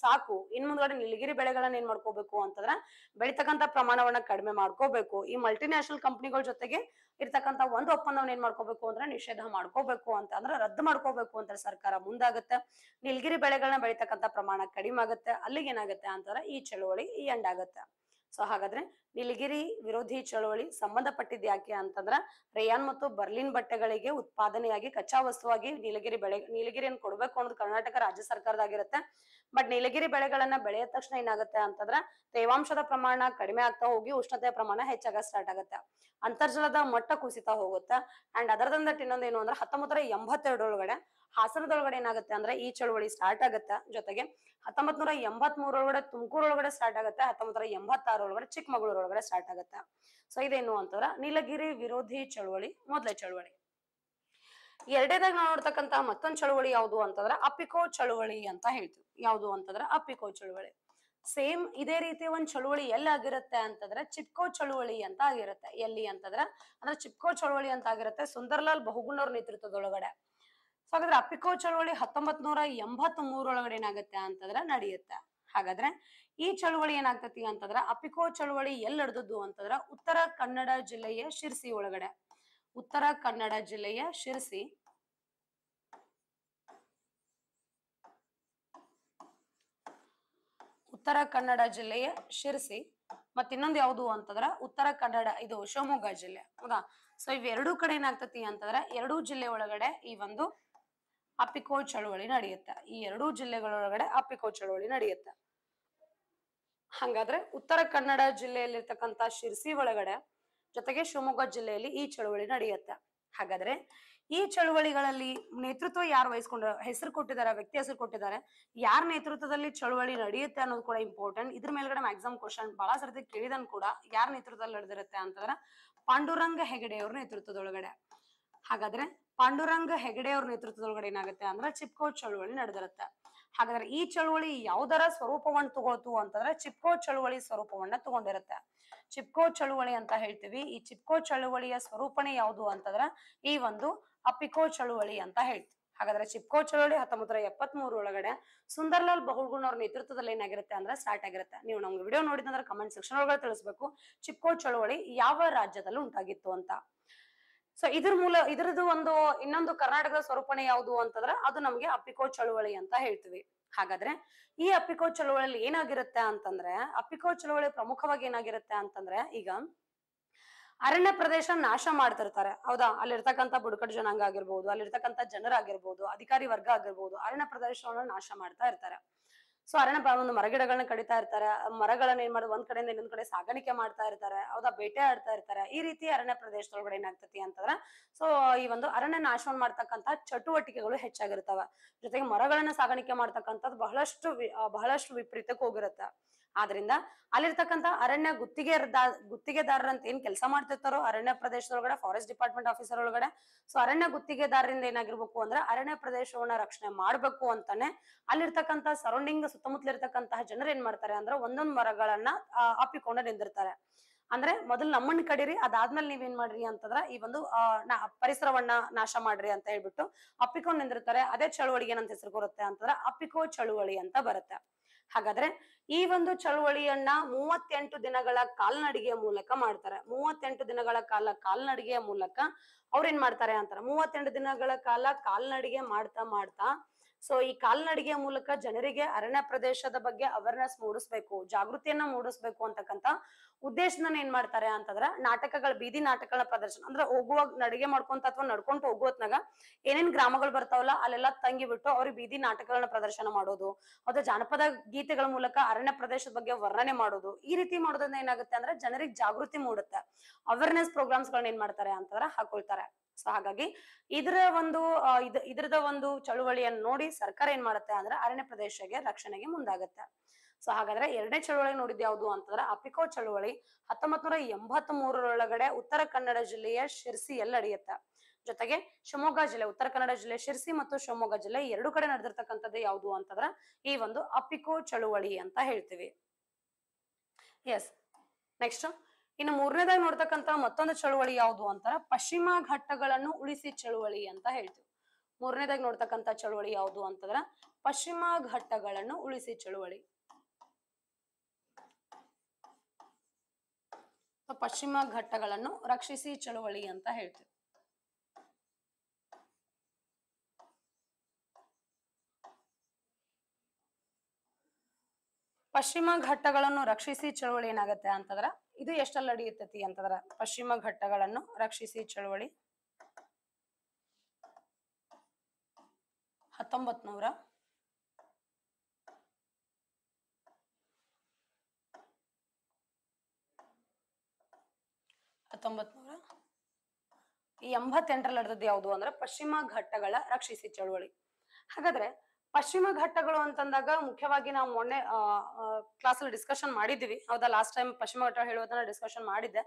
Speaker 1: ಸಾಕು ಇನ್ ಮುಂದ್ಗಡೆ ನೀಲಗಿರಿ ಬೆಳೆಗಳನ್ನ ಏನ್ ಮಾಡ್ಕೋಬೇಕು ಅಂತಂದ್ರ ಬೆಳಿತಕ್ಕಂತ ಪ್ರಮಾಣವನ್ನ ಕಡಿಮೆ ಮಾಡ್ಕೋಬೇಕು ಈ ಮಲ್ಟಿನ್ಯಾಷನಲ್ ಕಂಪ್ನಿಗಳ ಜೊತೆಗೆ ಇರ್ತಕ್ಕಂತ ಒಂದು ಒಪ್ಪಂದವನ್ನ ಏನ್ ಮಾಡ್ಕೋಬೇಕು ಅಂದ್ರೆ ನಿಷೇಧ ಮಾಡ್ಕೋಬೇಕು ಅಂತ ಅಂದ್ರೆ ರದ್ದು ಮಾಡ್ಕೋಬೇಕು ಅಂತ ಸರ್ಕಾರ ಮುಂದಾಗತ್ತೆ ನೀಲಗಿರಿ ಬೆಳೆಗಳನ್ನ ಬೆಳಿತಕ್ಕಂತ ಪ್ರಮಾಣ ಕಡಿಮೆ ಆಗತ್ತೆ ಅಲ್ಲಿಗೆ ಏನಾಗತ್ತೆ ಅಂತಂದ್ರೆ ಈ ಚಳುವಳಿ ಈ ಎಂಡ್ ಆಗುತ್ತೆ ಸೊ ಹಾಗಾದ್ರೆ ನಿಲಗಿರಿ ವಿರೋಧಿ ಚಳವಳಿ ಸಂಬಂಧಪಟ್ಟಿದ್ದ ಯಾಕೆ ಅಂತಂದ್ರ ರೇಯಾನ್ ಮತ್ತು ಬರ್ಲಿನ್ ಬಟ್ಟೆಗಳಿಗೆ ಉತ್ಪಾದನೆಯಾಗಿ ಕಚ್ಚಾ ವಸ್ತುವಾಗಿ ನೀಲಗಿರಿ ಬೆಳೆ ನೀಲಗಿರಿಯನ್ನು ಕೊಡ್ಬೇಕು ಅನ್ನೋದು ಕರ್ನಾಟಕ ರಾಜ್ಯ ಸರ್ಕಾರದಾಗಿರುತ್ತೆ ಬಟ್ ನೀಲಗಿರಿ ಬೆಳೆಗಳನ್ನ ಬೆಳೆಯ ತಕ್ಷಣ ಏನಾಗುತ್ತೆ ಅಂತಂದ್ರ ತೇವಾಂಶದ ಪ್ರಮಾಣ ಕಡಿಮೆ ಆಗ್ತಾ ಹೋಗಿ ಉಷ್ಣತೆಯ ಪ್ರಮಾಣ ಹೆಚ್ಚಾಗ ಸ್ಟಾರ್ಟ್ ಆಗುತ್ತೆ ಅಂತರ್ಜಲದ ಮಟ್ಟ ಕುಸಿತಾ ಹೋಗುತ್ತೆ ಅಂಡ್ ಅದರ ಇನ್ನೊಂದ್ ಇನ್ನೊಂದು ಏನು ಅಂದ್ರೆ ಹತ್ತೊಂಬತ್ತರ ಎಂಬತ್ತೆರಡೊಳಗಡೆ ಹಾಸನದೊಳಗಡೆ ಏನಾಗುತ್ತೆ ಅಂದ್ರೆ ಈ ಚಳವಳಿ ಸ್ಟಾರ್ಟ್ ಆಗುತ್ತೆ ಜೊತೆಗೆ ಹತ್ತೊಂಬತ್ ನೂರ ಎಂಬತ್ ಮೂರೊಳಗಡೆ ತುಮಕೂರೊಳಗಡೆ ಸ್ಟಾರ್ಟ್ ಆಗುತ್ತೆ ಹತ್ತೊಂಬತ್ತರ ಎಂಬತ್ತಾರೊಳಗಡೆ ಚಿಕ್ಕಮಗಳೂರು ಒಳಗಡೆ ಸ್ಟಾರ್ಟ್ ಆಗತ್ತ ಸೊ ಇದೇನು ಅಂತಂದ್ರ ನೀಲಗಿರಿ ವಿರೋಧಿ ಚಳವಳಿ ಮೊದಲ ಚಳವಳಿ ಎರಡೇದಾಗ ನಾವು ನೋಡ್ತಕ್ಕಂತ ಮತ್ತೊಂದ್ ಚಳವಳಿ ಯಾವ್ದು ಅಂತಂದ್ರ ಅಪಿಕೋ ಚಳವಳಿ ಅಂತ ಹೇಳ್ತೀವಿ ಯಾವ್ದು ಅಂತಂದ್ರ ಅಪಿಕೋ ಚಳವಳಿ ಸೇಮ್ ಇದೇ ರೀತಿ ಒಂದ್ ಚಳುವಳಿ ಎಲ್ಲಿ ಆಗಿರುತ್ತೆ ಅಂತಂದ್ರೆ ಚಿಪ್ಕೋ ಚಳುವಳಿ ಅಂತ ಆಗಿರುತ್ತೆ ಎಲ್ಲಿ ಅಂತಂದ್ರ ಅಂದ್ರೆ ಚಿಪ್ಕೋ ಚಳುವಳಿ ಅಂತ ಆಗಿರುತ್ತೆ ಸುಂದರ್ಲಾಲ್ ಬಹುಗುಣವ್ರ ನೇತೃತ್ವದೊಳಗಡೆ ಸೊ ಹಾಗಾದ್ರೆ ಅಪಿಕೋ ಚಳುವಳಿ ಹತ್ತೊಂಬತ್ ನೂರ ಎಂಬತ್ ಮೂರೊಳಗಡೆ ಏನಾಗುತ್ತೆ ಅಂತಂದ್ರೆ ನಡೆಯುತ್ತೆ ಹಾಗಾದ್ರೆ ಈ ಚಳುವಳಿ ಏನಾಗ್ತತಿ ಅಂತಂದ್ರ ಅಪಿಕೋ ಚಳುವಳಿ ಎಲ್ಲೆಡ್ದದ್ದು ಅಂತಂದ್ರ ಉತ್ತರ ಕನ್ನಡ ಜಿಲ್ಲೆಯ ಶಿರ್ಸಿ ಒಳಗಡೆ ಉತ್ತರ ಕನ್ನಡ ಜಿಲ್ಲೆಯ ಶಿರ್ಸಿ ಉತ್ತರ ಕನ್ನಡ ಜಿಲ್ಲೆಯ ಶಿರ್ಸಿ ಮತ್ ಇನ್ನೊಂದ್ ಯಾವುದು ಅಂತಂದ್ರ ಉತ್ತರ ಕನ್ನಡ ಇದು ಶಿವಮೊಗ್ಗ ಜಿಲ್ಲೆ ಹೌದಾ ಸೊ ಇವೆರಡೂ ಕಡೆ ಏನಾಗ್ತತಿ ಅಂತಂದ್ರ ಎರಡೂ ಜಿಲ್ಲೆ ಒಳಗಡೆ ಈ ಒಂದು ಅಪಿಕೋ ಚಳುವಳಿ ನಡೆಯುತ್ತೆ ಈ ಎರಡೂ ಜಿಲ್ಲೆಗಳೊಳಗಡೆ ಅಪಿಕೋ ಚಳುವಳಿ ನಡೆಯುತ್ತೆ ಹಾಗಾದ್ರೆ ಉತ್ತರ ಕನ್ನಡ ಜಿಲ್ಲೆಯಲ್ಲಿರ್ತಕ್ಕಂಥ ಶಿರ್ಸಿ ಒಳಗಡೆ ಜೊತೆಗೆ ಶಿವಮೊಗ್ಗ ಜಿಲ್ಲೆಯಲ್ಲಿ ಈ ಚಳುವಳಿ ನಡೆಯುತ್ತೆ ಹಾಗಾದ್ರೆ ಈ ಚಳುವಳಿಗಳಲ್ಲಿ ನೇತೃತ್ವ ಯಾರು ವಹಿಸ್ಕೊಂಡ ಹೆಸರು ಕೊಟ್ಟಿದ್ದಾರೆ ವ್ಯಕ್ತಿ ಹೆಸರು ಕೊಟ್ಟಿದ್ದಾರೆ ಯಾರ ನೇತೃತ್ವದಲ್ಲಿ ಚಳುವಳಿ ನಡೆಯುತ್ತೆ ಅನ್ನೋದು ಕೂಡ ಇಂಪಾರ್ಟೆಂಟ್ ಇದ್ರ ಮೇಲ್ಗಡೆ ಮ್ಯಾಕ್ಸಿಮಮ್ ಕ್ವಶನ್ ಬಹಳ ಸರ್ತಿ ಕೇಳಿದನ್ ಕೂಡ ಯಾರ ನೇತೃತ್ವದಲ್ಲಿ ನಡೆದಿರುತ್ತೆ ಅಂತಂದ್ರೆ ಪಾಂಡುರಂಗ ಹೆಗಡೆ ಅವ್ರ ನೇತೃತ್ವದೊಳಗಡೆ ಹಾಗಾದ್ರೆ ಪಾಂಡುರಂಗ ಹೆಗಡೆ ಅವ್ರ ನೇತೃತ್ವದೊಳಗಡೆ ಏನಾಗುತ್ತೆ ಅಂದ್ರೆ ಚಿಪ್ಕೋ ಚಳುವಳಿ ನಡೆದಿರುತ್ತೆ ಹಾಗಾದ್ರೆ ಈ ಚಳುವಳಿ ಯಾವ್ದರ ಸ್ವರೂಪವನ್ನು ತಗೊಳ್ತು ಅಂತಂದ್ರೆ ಚಿಪ್ಕೋ ಚಳುವಳಿ ಸ್ವರೂಪವನ್ನ ತಗೊಂಡಿರುತ್ತೆ ಚಿಪ್ಕೋ ಚಳುವಳಿ ಅಂತ ಹೇಳ್ತೀವಿ ಈ ಚಿಪ್ಕೋ ಚಳುವಳಿಯ ಸ್ವರೂಪಣೆ ಯಾವುದು ಅಂತಂದ್ರ ಈ ಒಂದು ಅಪಿಕೋ ಚಳುವಳಿ ಅಂತ ಹೇಳ್ತೀವಿ ಹಾಗಾದ್ರೆ ಚಿಪ್ಕೋ ಚಳುವಳಿ ಹತ್ತೊಂಬತ್ತು ಎಪ್ಪತ್ ಮೂರು ಒಳಗಡೆ ಸುಂದರ್ಲಾಲ್ ಬಹುಗುಣ ಅವ್ರ ನೇತೃತ್ವದಲ್ಲಿ ಏನಾಗಿರುತ್ತೆ ಅಂದ್ರೆ ಸ್ಟಾರ್ಟ್ ಆಗಿರುತ್ತೆ ನೀವು ನಮ್ಗೆ ವಿಡಿಯೋ ನೋಡಿದ್ರೆ ಕಮೆಂಟ್ ಸೆಕ್ಷನ್ ಒಳಗಡೆ ತಿಳಿಸ್ಬೇಕು ಚಿಪ್ಕೋ ಚಳುವಳಿ ಯಾವ ರಾಜ್ಯದಲ್ಲಿ ಉಂಟಾಗಿತ್ತು ಅಂತ ಸೊ ಇದ್ರ ಮೂಲ ಇದರದ್ದು ಒಂದು ಇನ್ನೊಂದು ಕರ್ನಾಟಕದ ಸ್ವರೂಪಣೆ ಯಾವುದು ಅಂತಂದ್ರೆ ಅದು ನಮ್ಗೆ ಅಪ್ಪಿಕೋ ಚಳುವಳಿ ಅಂತ ಹೇಳ್ತೀವಿ ಹಾಗಾದ್ರೆ ಈ ಅಪ್ಪಿಕೋ ಚಳುವಳಿಯಲ್ಲಿ ಏನಾಗಿರುತ್ತೆ ಅಂತಂದ್ರೆ ಅಪ್ಪಿಕೋ ಚಳುವಳಿ ಪ್ರಮುಖವಾಗಿ ಏನಾಗಿರುತ್ತೆ ಅಂತಂದ್ರೆ ಈಗ ಅರಣ್ಯ ಪ್ರದೇಶ ನಾಶ ಮಾಡ್ತಿರ್ತಾರೆ ಹೌದಾ ಅಲ್ಲಿರ್ತಕ್ಕಂಥ ಬುಡಕಟ್ಟು ಜನಾಂಗ ಆಗಿರ್ಬೋದು ಅಲ್ಲಿರ್ತಕ್ಕಂಥ ಜನರಾಗಿರ್ಬೋದು ಅಧಿಕಾರಿ ವರ್ಗ ಆಗಿರ್ಬೋದು ಅರಣ್ಯ ಪ್ರದೇಶವನ್ನು ನಾಶ ಮಾಡ್ತಾ ಇರ್ತಾರೆ ಸೊ ಅರಣ್ಯ ಒಂದು ಮರಗಿಡಗಳನ್ನ ಕಡಿತಾ ಇರ್ತಾರೆ ಮರಗಳನ್ನ ಏನ್ ಮಾಡೋದು ಒಂದ್ ಕಡೆಯಿಂದ ಇನ್ನೊಂದ್ ಕಡೆ ಸಾಗಾಣಿಕೆ ಮಾಡ್ತಾ ಇರ್ತಾರೆ ಹೌದಾ ಬೇಟೆ ಆಡ್ತಾ ಇರ್ತಾರೆ ಈ ರೀತಿ ಅರಣ್ಯ ಪ್ರದೇಶದೊಳಗಡೆ ಏನಾಗ್ತತಿ ಅಂತಂದ್ರ ಸೊ ಈ ಒಂದು ಅರಣ್ಯ ನಾಶವನ್ನ ಮಾಡ್ತಕ್ಕಂತ ಚಟುವಟಿಕೆಗಳು ಹೆಚ್ಚಾಗಿರ್ತಾವ ಜೊತೆಗೆ ಮರಗಳನ್ನ ಸಾಗಾಣಿಕೆ ಮಾಡ್ತಕ್ಕಂಥದ್ದು ಬಹಳಷ್ಟು ಬಹಳಷ್ಟು ವಿಪರೀತಕ್ಕೆ ಹೋಗಿರುತ್ತೆ ಆದ್ರಿಂದ ಅಲ್ಲಿರ್ತಕ್ಕಂಥ ಅರಣ್ಯ ಗುತ್ತಿಗೆ ಗುತ್ತಿಗೆದಾರರಂತ ಅಂತ ಏನ್ ಕೆಲಸ ಮಾಡ್ತಿರ್ತಾರೋ ಅರಣ್ಯ ಪ್ರದೇಶದೊಳಗಡೆ ಫಾರೆಸ್ಟ್ ಡಿಪಾರ್ಟ್ಮೆಂಟ್ ಆಫೀಸರ್ ಒಳಗಡೆ ಸೊ ಅರಣ್ಯ ಗುತ್ತಿಗೆದಾರರಿಂದ ಏನಾಗಿರ್ಬೇಕು ಅಂದ್ರೆ ಅರಣ್ಯ ಪ್ರದೇಶವನ್ನ ರಕ್ಷಣೆ ಮಾಡ್ಬೇಕು ಅಂತಾನೆ ಅಲ್ಲಿರ್ತಕ್ಕಂಥ ಸರೌಂಡಿಂಗ್ ಸುತ್ತಮುತ್ತಲ ಇರ್ತಕ್ಕಂತಹ ಜನರು ಏನ್ ಮಾಡ್ತಾರೆ ಅಂದ್ರೆ ಒಂದೊಂದ್ ಮರಗಳನ್ನ ಅಪ್ಪಿಕೊಂಡು ನಿಂದಿರ್ತಾರೆ ಅಂದ್ರೆ ಮೊದಲು ನಮ್ಮನ್ನ ಕಡೀರಿ ಅದಾದ್ಮೇಲೆ ನೀವೇನ್ ಮಾಡ್ರಿ ಅಂತಂದ್ರ ಈ ಒಂದು ಪರಿಸರವನ್ನ ನಾಶ ಮಾಡ್ರಿ ಅಂತ ಹೇಳ್ಬಿಟ್ಟು ಅಪ್ಪಿಕೊಂಡು ನಿಂದಿರ್ತಾರೆ ಅದೇ ಚಳುವಳಿಗೆ ಏನಂತ ಹೆಸರು ಬರುತ್ತೆ ಅಂತಂದ್ರ ಅಪ್ಪಿಕೋ ಚಳುವಳಿ ಅಂತ ಬರುತ್ತೆ ಹಾಗಾದ್ರೆ ಈ ಒಂದು ಚಳುವಳಿಯನ್ನ ಮೂವತ್ತೆಂಟು ದಿನಗಳ ಕಾಲ್ನಡಿಗೆಯ ಮೂಲಕ ಮಾಡ್ತಾರೆ ಮೂವತ್ತೆಂಟು ದಿನಗಳ ಕಾಲ ಕಾಲ್ನಡಿಗೆಯ ಮೂಲಕ ಅವ್ರೇನ್ ಮಾಡ್ತಾರೆ ಅಂತಾರೆ ಮೂವತ್ತೆಂಟು ದಿನಗಳ ಕಾಲ ಕಾಲ್ನಡಿಗೆ ಮಾಡ್ತಾ ಮಾಡ್ತಾ ಸೊ ಈ ಕಾಲ್ನಡಿಗೆಯ ಮೂಲಕ ಜನರಿಗೆ ಅರಣ್ಯ ಪ್ರದೇಶದ ಬಗ್ಗೆ ಅವೇರ್ನೆಸ್ ಮೂಡಿಸ್ಬೇಕು ಜಾಗೃತಿಯನ್ನ ಮೂಡಿಸ್ಬೇಕು ಅಂತಕ್ಕಂತ ಉದ್ದೇಶನ ಏನ್ ಮಾಡ್ತಾರೆ ಅಂತಂದ್ರ ನಾಟಕಗಳ ಬೀದಿ ನಾಟಕಗಳ ಪ್ರದರ್ಶನ ಅಂದ್ರೆ ಹೋಗುವಾಗ ನಡಿಗೆ ಮಾಡ್ಕೊಂತ ಅಥವಾ ನಡ್ಕೊಂಡು ಹೋಗುವತ್ನಾಗ ಏನೇನ್ ಗ್ರಾಮಗಳು ಬರ್ತಾವಲ್ಲ ಅಲ್ಲೆಲ್ಲಾ ತಂಗಿ ಬಿಟ್ಟು ಅವ್ರಿಗೆ ಬೀದಿ ನಾಟಕಗಳನ್ನ ಪ್ರದರ್ಶನ ಮಾಡೋದು ಅಥವಾ ಜಾನಪದ ಗೀತೆಗಳ ಮೂಲಕ ಅರಣ್ಯ ಪ್ರದೇಶದ ಬಗ್ಗೆ ವರ್ಣನೆ ಮಾಡೋದು ಈ ರೀತಿ ಮಾಡೋದ್ರಿಂದ ಏನಾಗುತ್ತೆ ಅಂದ್ರೆ ಜನರಿಗೆ ಜಾಗೃತಿ ಮೂಡುತ್ತೆ ಅವೇರ್ನೆಸ್ ಪ್ರೋಗ್ರಾಮ್ಸ್ ಗಳನ್ನ ಏನ್ ಮಾಡ್ತಾರೆ ಅಂತಂದ್ರ ಹಾಕೊಳ್ತಾರೆ ಸೊ ಹಾಗಾಗಿ ಇದರ ಒಂದು ಇದ್ರದ ಒಂದು ಚಳುವಳಿಯನ್ನು ನೋಡಿ ಸರ್ಕಾರ ಏನ್ ಮಾಡುತ್ತೆ ಅಂದ್ರೆ ಅರಣ್ಯ ಪ್ರದೇಶಕ್ಕೆ ರಕ್ಷಣೆಗೆ ಮುಂದಾಗುತ್ತೆ ಸೊ ಹಾಗಾದ್ರೆ ಎರಡನೇ ಚಳುವಳಿ ನೋಡಿದ್ ಯಾವ್ದು ಅಂತಂದ್ರೆ ಅಪಿಕೋ ಚಳುವಳಿ ಹತ್ತೊಂಬತ್ ನೂರ ಎಂಬತ್ ಮೂರರೊಳಗಡೆ ಉತ್ತರ ಕನ್ನಡ ಜಿಲ್ಲೆಯ ಶಿರ್ಸಿಯಲ್ಲಿ ಎಲ್ಲ ನಡೆಯುತ್ತೆ ಜೊತೆಗೆ ಶಿವಮೊಗ್ಗ ಜಿಲ್ಲೆ ಉತ್ತರ ಕನ್ನಡ ಜಿಲ್ಲೆ ಶಿರ್ಸಿ ಮತ್ತು ಶಿವಮೊಗ್ಗ ಜಿಲ್ಲೆ ಎರಡು ಕಡೆ ನಡೆದಿರ್ತಕ್ಕಂಥದ್ದು ಯಾವುದು ಅಂತಂದ್ರೆ ಈ ಒಂದು ಅಪಿಕೋ ಚಳುವಳಿ ಅಂತ ಹೇಳ್ತೀವಿ ಎಸ್ ನೆಕ್ಸ್ಟ್ ಇನ್ನು ಮೂರನೇದಾಗಿ ನೋಡ್ತಕ್ಕಂತ ಮತ್ತೊಂದು ಚಳುವಳಿ ಯಾವುದು ಅಂತಾರ ಪಶ್ಚಿಮ ಘಟ್ಟಗಳನ್ನು ಉಳಿಸಿ ಚಳುವಳಿ ಅಂತ ಹೇಳ್ತೀವಿ ಮೂರನೇದಾಗಿ ನೋಡ್ತಕ್ಕಂತ ಚಳುವಳಿ ಯಾವುದು ಅಂತಂದ್ರ ಪಶ್ಚಿಮ ಘಟ್ಟಗಳನ್ನು ಉಳಿಸಿ ಚಳುವಳಿ ಪಶ್ಚಿಮ ಘಟ್ಟಗಳನ್ನು ರಕ್ಷಿಸಿ ಚಳುವಳಿ ಅಂತ ಹೇಳ್ತೀವಿ ಪಶ್ಚಿಮ ಘಟ್ಟಗಳನ್ನು ರಕ್ಷಿಸಿ ಚಳುವಳಿ ಏನಾಗತ್ತೆ ಅಂತಂದ್ರ ಇದು ಎಷ್ಟಲ್ಲಿ ನಡೆಯುತ್ತತಿ ಅಂತಂದ್ರ ಪಶ್ಚಿಮ ಘಟ್ಟಗಳನ್ನು ರಕ್ಷಿಸಿ ಚಳುವಳಿ ಹತ್ತೊಂಬತ್ ನೂರ ಹತ್ತೊಂಬತ್ ನೂರ ಎಂಬತ್ತೆಂಟರಲ್ಲಿ ನಡೆದದ್ದು ಯಾವುದು ಅಂದ್ರೆ ಪಶ್ಚಿಮ ಘಟ್ಟಗಳ ರಕ್ಷಿಸಿ ಚಳುವಳಿ ಹಾಗಾದ್ರೆ ಪಶ್ಚಿಮ ಘಟ್ಟಗಳು ಅಂತಂದಾಗ ಮುಖ್ಯವಾಗಿ ನಾವು ಮೊನ್ನೆ ಕ್ಲಾಸ್ ಅಲ್ಲಿ ಡಿಸ್ಕಷನ್ ಮಾಡಿದ್ವಿ ಹೌದಾ ಲಾಸ್ಟ್ ಟೈಮ್ ಪಶ್ಚಿಮ ಘಟ್ಟ ಹೇಳುವುದನ್ನ ಡಿಸ್ಕಷನ್ ಮಾಡಿದ್ದೆ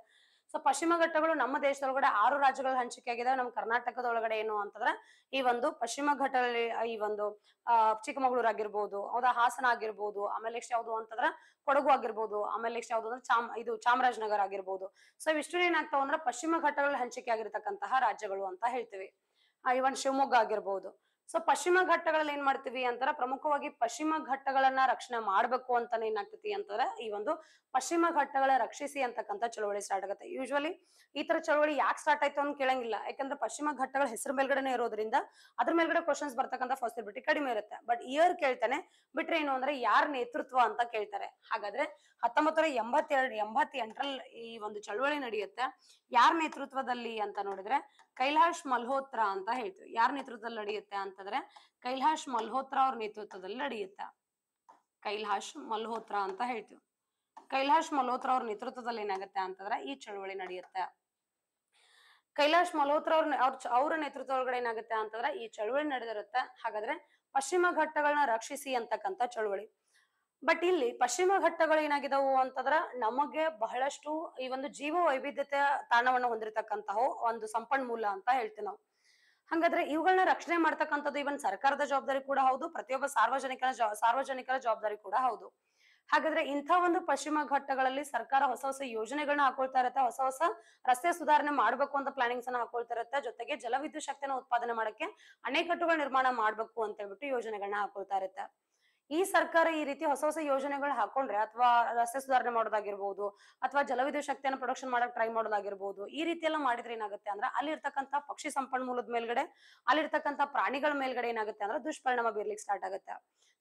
Speaker 1: ಸೊ ಪಶ್ಚಿಮ ಘಟ್ಟಗಳು ನಮ್ಮ ದೇಶದೊಳಗಡೆ ಆರು ರಾಜ್ಯಗಳ ಹಂಚಿಕೆ ಆಗಿದಾವೆ ನಮ್ಮ ಕರ್ನಾಟಕದ ಒಳಗಡೆ ಏನು ಅಂತಂದ್ರೆ ಈ ಒಂದು ಪಶ್ಚಿಮ ಘಟ್ಟದಲ್ಲಿ ಈ ಒಂದು ಅಹ್ ಚಿಕ್ಕಮಗಳೂರು ಆಗಿರ್ಬೋದು ಹೌದಾ ಹಾಸನ ಆಗಿರ್ಬೋದು ಆಮೇಲೆ ನೆಕ್ಸ್ಟ್ ಯಾವ್ದು ಅಂತಂದ್ರೆ ಕೊಡಗು ಆಗಿರ್ಬೋದು ಆಮೇಲೆ ನೆಕ್ಸ್ಟ್ ಯಾವ್ದು ಅಂದ್ರೆ ಚಾಮ್ ಇದು ಚಾಮರಾಜನಗರ ಆಗಿರ್ಬೋದು ಸೊ ಇಷ್ಟು ಏನಾಗ್ತಾವ ಪಶ್ಚಿಮ ಘಟ್ಟಗಳಲ್ಲಿ ಹಂಚಿಕೆ ಆಗಿರ್ತಕ್ಕಂತಹ ರಾಜ್ಯಗಳು ಅಂತ ಹೇಳ್ತೀವಿ ಇವನ್ ಶಿವಮೊಗ್ಗ ಆಗಿರ್ಬೋದು ಸೊ ಪಶ್ಚಿಮ ಘಟ್ಟಗಳಲ್ಲಿ ಏನ್ ಮಾಡ್ತೀವಿ ಅಂತಾರ ಪ್ರಮುಖವಾಗಿ ಪಶ್ಚಿಮ ಘಟ್ಟಗಳನ್ನ ರಕ್ಷಣೆ ಮಾಡ್ಬೇಕು ಅಂತಾನೆ ಏನಾಗ್ತತಿ ಅಂತಂದ್ರೆ ಈ ಒಂದು ಪಶ್ಚಿಮ ಘಟ್ಟಗಳ ರಕ್ಷಿಸಿ ಅಂತಕ್ಕಂಥ ಚಳವಳಿ ಸ್ಟಾರ್ಟ್ ಆಗುತ್ತೆ ಯೂಶುವಲಿ ಈ ತರ ಚಳವಳಿ ಯಾಕೆ ಸ್ಟಾರ್ಟ್ ಆಯ್ತು ಅಂತ ಕೇಳಂಗಿಲ್ಲ ಯಾಕಂದ್ರೆ ಪಶ್ಚಿಮ ಘಟ್ಟಗಳ ಹೆಸರು ಮೇಲ್ಗಡೆನೆ ಇರೋದ್ರಿಂದ ಅದ್ರ ಮೇಲ್ಗಡೆ ಕ್ವಶನ್ಸ್ ಬರ್ತಕ್ಕಂಥ ಪಾಸಿಬಿಲಿಟಿ ಕಡಿಮೆ ಇರುತ್ತೆ ಬಟ್ ಇಯರ್ ಕೇಳ್ತಾನೆ ಬಿಟ್ರೆ ಏನು ಅಂದ್ರೆ ಯಾರ ನೇತೃತ್ವ ಅಂತ ಕೇಳ್ತಾರೆ ಹಾಗಾದ್ರೆ ಹತ್ತೊಂಬತ್ತರ ಎಂಬತ್ತೆರಡು ಎಂಬತ್ ಎಂಟರಲ್ಲಿ ಈ ಒಂದು ಚಳವಳಿ ನಡೆಯುತ್ತೆ ಯಾರ ನೇತೃತ್ವದಲ್ಲಿ ಅಂತ ನೋಡಿದ್ರೆ ಕೈಲಾಶ್ ಮಲ್ಹೋತ್ರ ಅಂತ ಹೇಳ್ತೀವಿ ಯಾರ ನೇತೃತ್ವದಲ್ಲಿ ನಡೆಯುತ್ತೆ ಅಂತ ಅಂತಂದ್ರೆ ಕೈಲಾಶ್ ಮಲ್ಹೋತ್ರ ಅವ್ರ ನೇತೃತ್ವದಲ್ಲಿ ನಡೆಯುತ್ತ ಕೈಲಾಶ್ ಮಲ್ಹೋತ್ರ ಅಂತ ಹೇಳ್ತೀವಿ ಕೈಲಾಶ್ ಮಲ್ಹೋತ್ರ ಅವ್ರ ನೇತೃತ್ವದಲ್ಲಿ ಏನಾಗತ್ತೆ ಅಂತಂದ್ರೆ ಈ ಚಳವಳಿ ನಡೆಯುತ್ತೆ ಕೈಲಾಶ್ ಮಲ್ಹೋತ್ರ ಅವ್ರ ಅವ್ರ ಅವ್ರ ನೇತೃತ್ವ ಒಳಗಡೆ ಏನಾಗುತ್ತೆ ಅಂತಂದ್ರೆ ಈ ಚಳವಳಿ ನಡೆದಿರುತ್ತೆ ಹಾಗಾದ್ರೆ ಪಶ್ಚಿಮ ಘಟ್ಟಗಳನ್ನ ರಕ್ಷಿಸಿ ಅಂತಕ್ಕಂತ ಚಳವಳಿ ಬಟ್ ಇಲ್ಲಿ ಪಶ್ಚಿಮ ಘಟ್ಟಗಳು ಏನಾಗಿದವು ಅಂತಂದ್ರ ನಮಗೆ ಬಹಳಷ್ಟು ಈ ಒಂದು ಜೀವ ವೈವಿಧ್ಯತೆಯ ತಾಣವನ್ನು ಹೊಂದಿರತಕ್ಕಂತಹ ಒಂದು ಸಂಪನ್ಮೂಲ ಅಂತ ಹೇಳ್ತೀವಿ ನಾವು ಹಂಗಾದ್ರೆ ಇವುಗಳನ್ನ ರಕ್ಷಣೆ ಮಾಡ್ತಕ್ಕಂಥದ್ದು ಇವನ್ ಸರ್ಕಾರದ ಜವಾಬ್ದಾರಿ ಕೂಡ ಹೌದು ಪ್ರತಿಯೊಬ್ಬ ಸಾರ್ವಜನಿಕರ ಸಾರ್ವಜನಿಕರ ಜವಾಬ್ದಾರಿ ಕೂಡ ಹೌದು ಹಾಗಾದ್ರೆ ಇಂಥ ಒಂದು ಪಶ್ಚಿಮ ಘಟ್ಟಗಳಲ್ಲಿ ಸರ್ಕಾರ ಹೊಸ ಹೊಸ ಯೋಜನೆಗಳನ್ನ ಹಾಕೊಳ್ತಾ ಇರತ್ತೆ ಹೊಸ ಹೊಸ ರಸ್ತೆ ಸುಧಾರಣೆ ಮಾಡ್ಬೇಕು ಅಂತ ಪ್ಲಾನಿಂಗ್ಸ್ ಅನ್ನ ಹಾಕೊಳ್ತಾ ಇರತ್ತೆ ಜೊತೆಗೆ ಜಲವಿದ್ಯುತ್ ಶಕ್ತಿಯನ್ನು ಉತ್ಪಾದನೆ ಮಾಡಕ್ಕೆ ಅಣೆಕಟ್ಟುಗಳ ನಿರ್ಮಾಣ ಮಾಡ್ಬೇಕು ಅಂತ ಹೇಳ್ಬಿಟ್ಟು ಯೋಜನೆಗಳನ್ನ ಹಾಕೊಳ್ತಾ ಇರತ್ತೆ ಈ ಸರ್ಕಾರ ಈ ರೀತಿ ಹೊಸ ಹೊಸ ಯೋಜನೆಗಳು ಹಾಕೊಂಡ್ರೆ ಅಥವಾ ರಸ್ತೆ ಸುಧಾರಣೆ ಮಾಡೋದಾಗಿರ್ಬಹುದು ಅಥವಾ ಜಲವಿದ್ಯುತ್ ಶಕ್ತಿಯನ್ನು ಪ್ರೊಡಕ್ಷನ್ ಮಾಡಕ್ ಟ್ರೈ ಮಾಡೋದಾಗಿರ್ಬಹುದು ಈ ರೀತಿ ಎಲ್ಲ ಮಾಡಿದ್ರೆ ಏನಾಗುತ್ತೆ ಅಂದ್ರೆ ಅಲ್ಲಿರ್ತಕ್ಕಂಥ ಪಕ್ಷಿ ಸಂಪನ್ಮೂಲದ ಮೇಲ್ಗಡೆ ಅಲ್ಲಿರ್ತಕ್ಕಂಥ ಪ್ರಾಣಿಗಳ ಮೇಲ್ಗಡೆ ಏನಾಗುತ್ತೆ ಅಂದ್ರೆ ದುಷ್ಪರಿಣಾಮ ಬೀರ್ಲಿಕ್ಕೆ ಸ್ಟಾರ್ಟ್ ಆಗುತ್ತೆ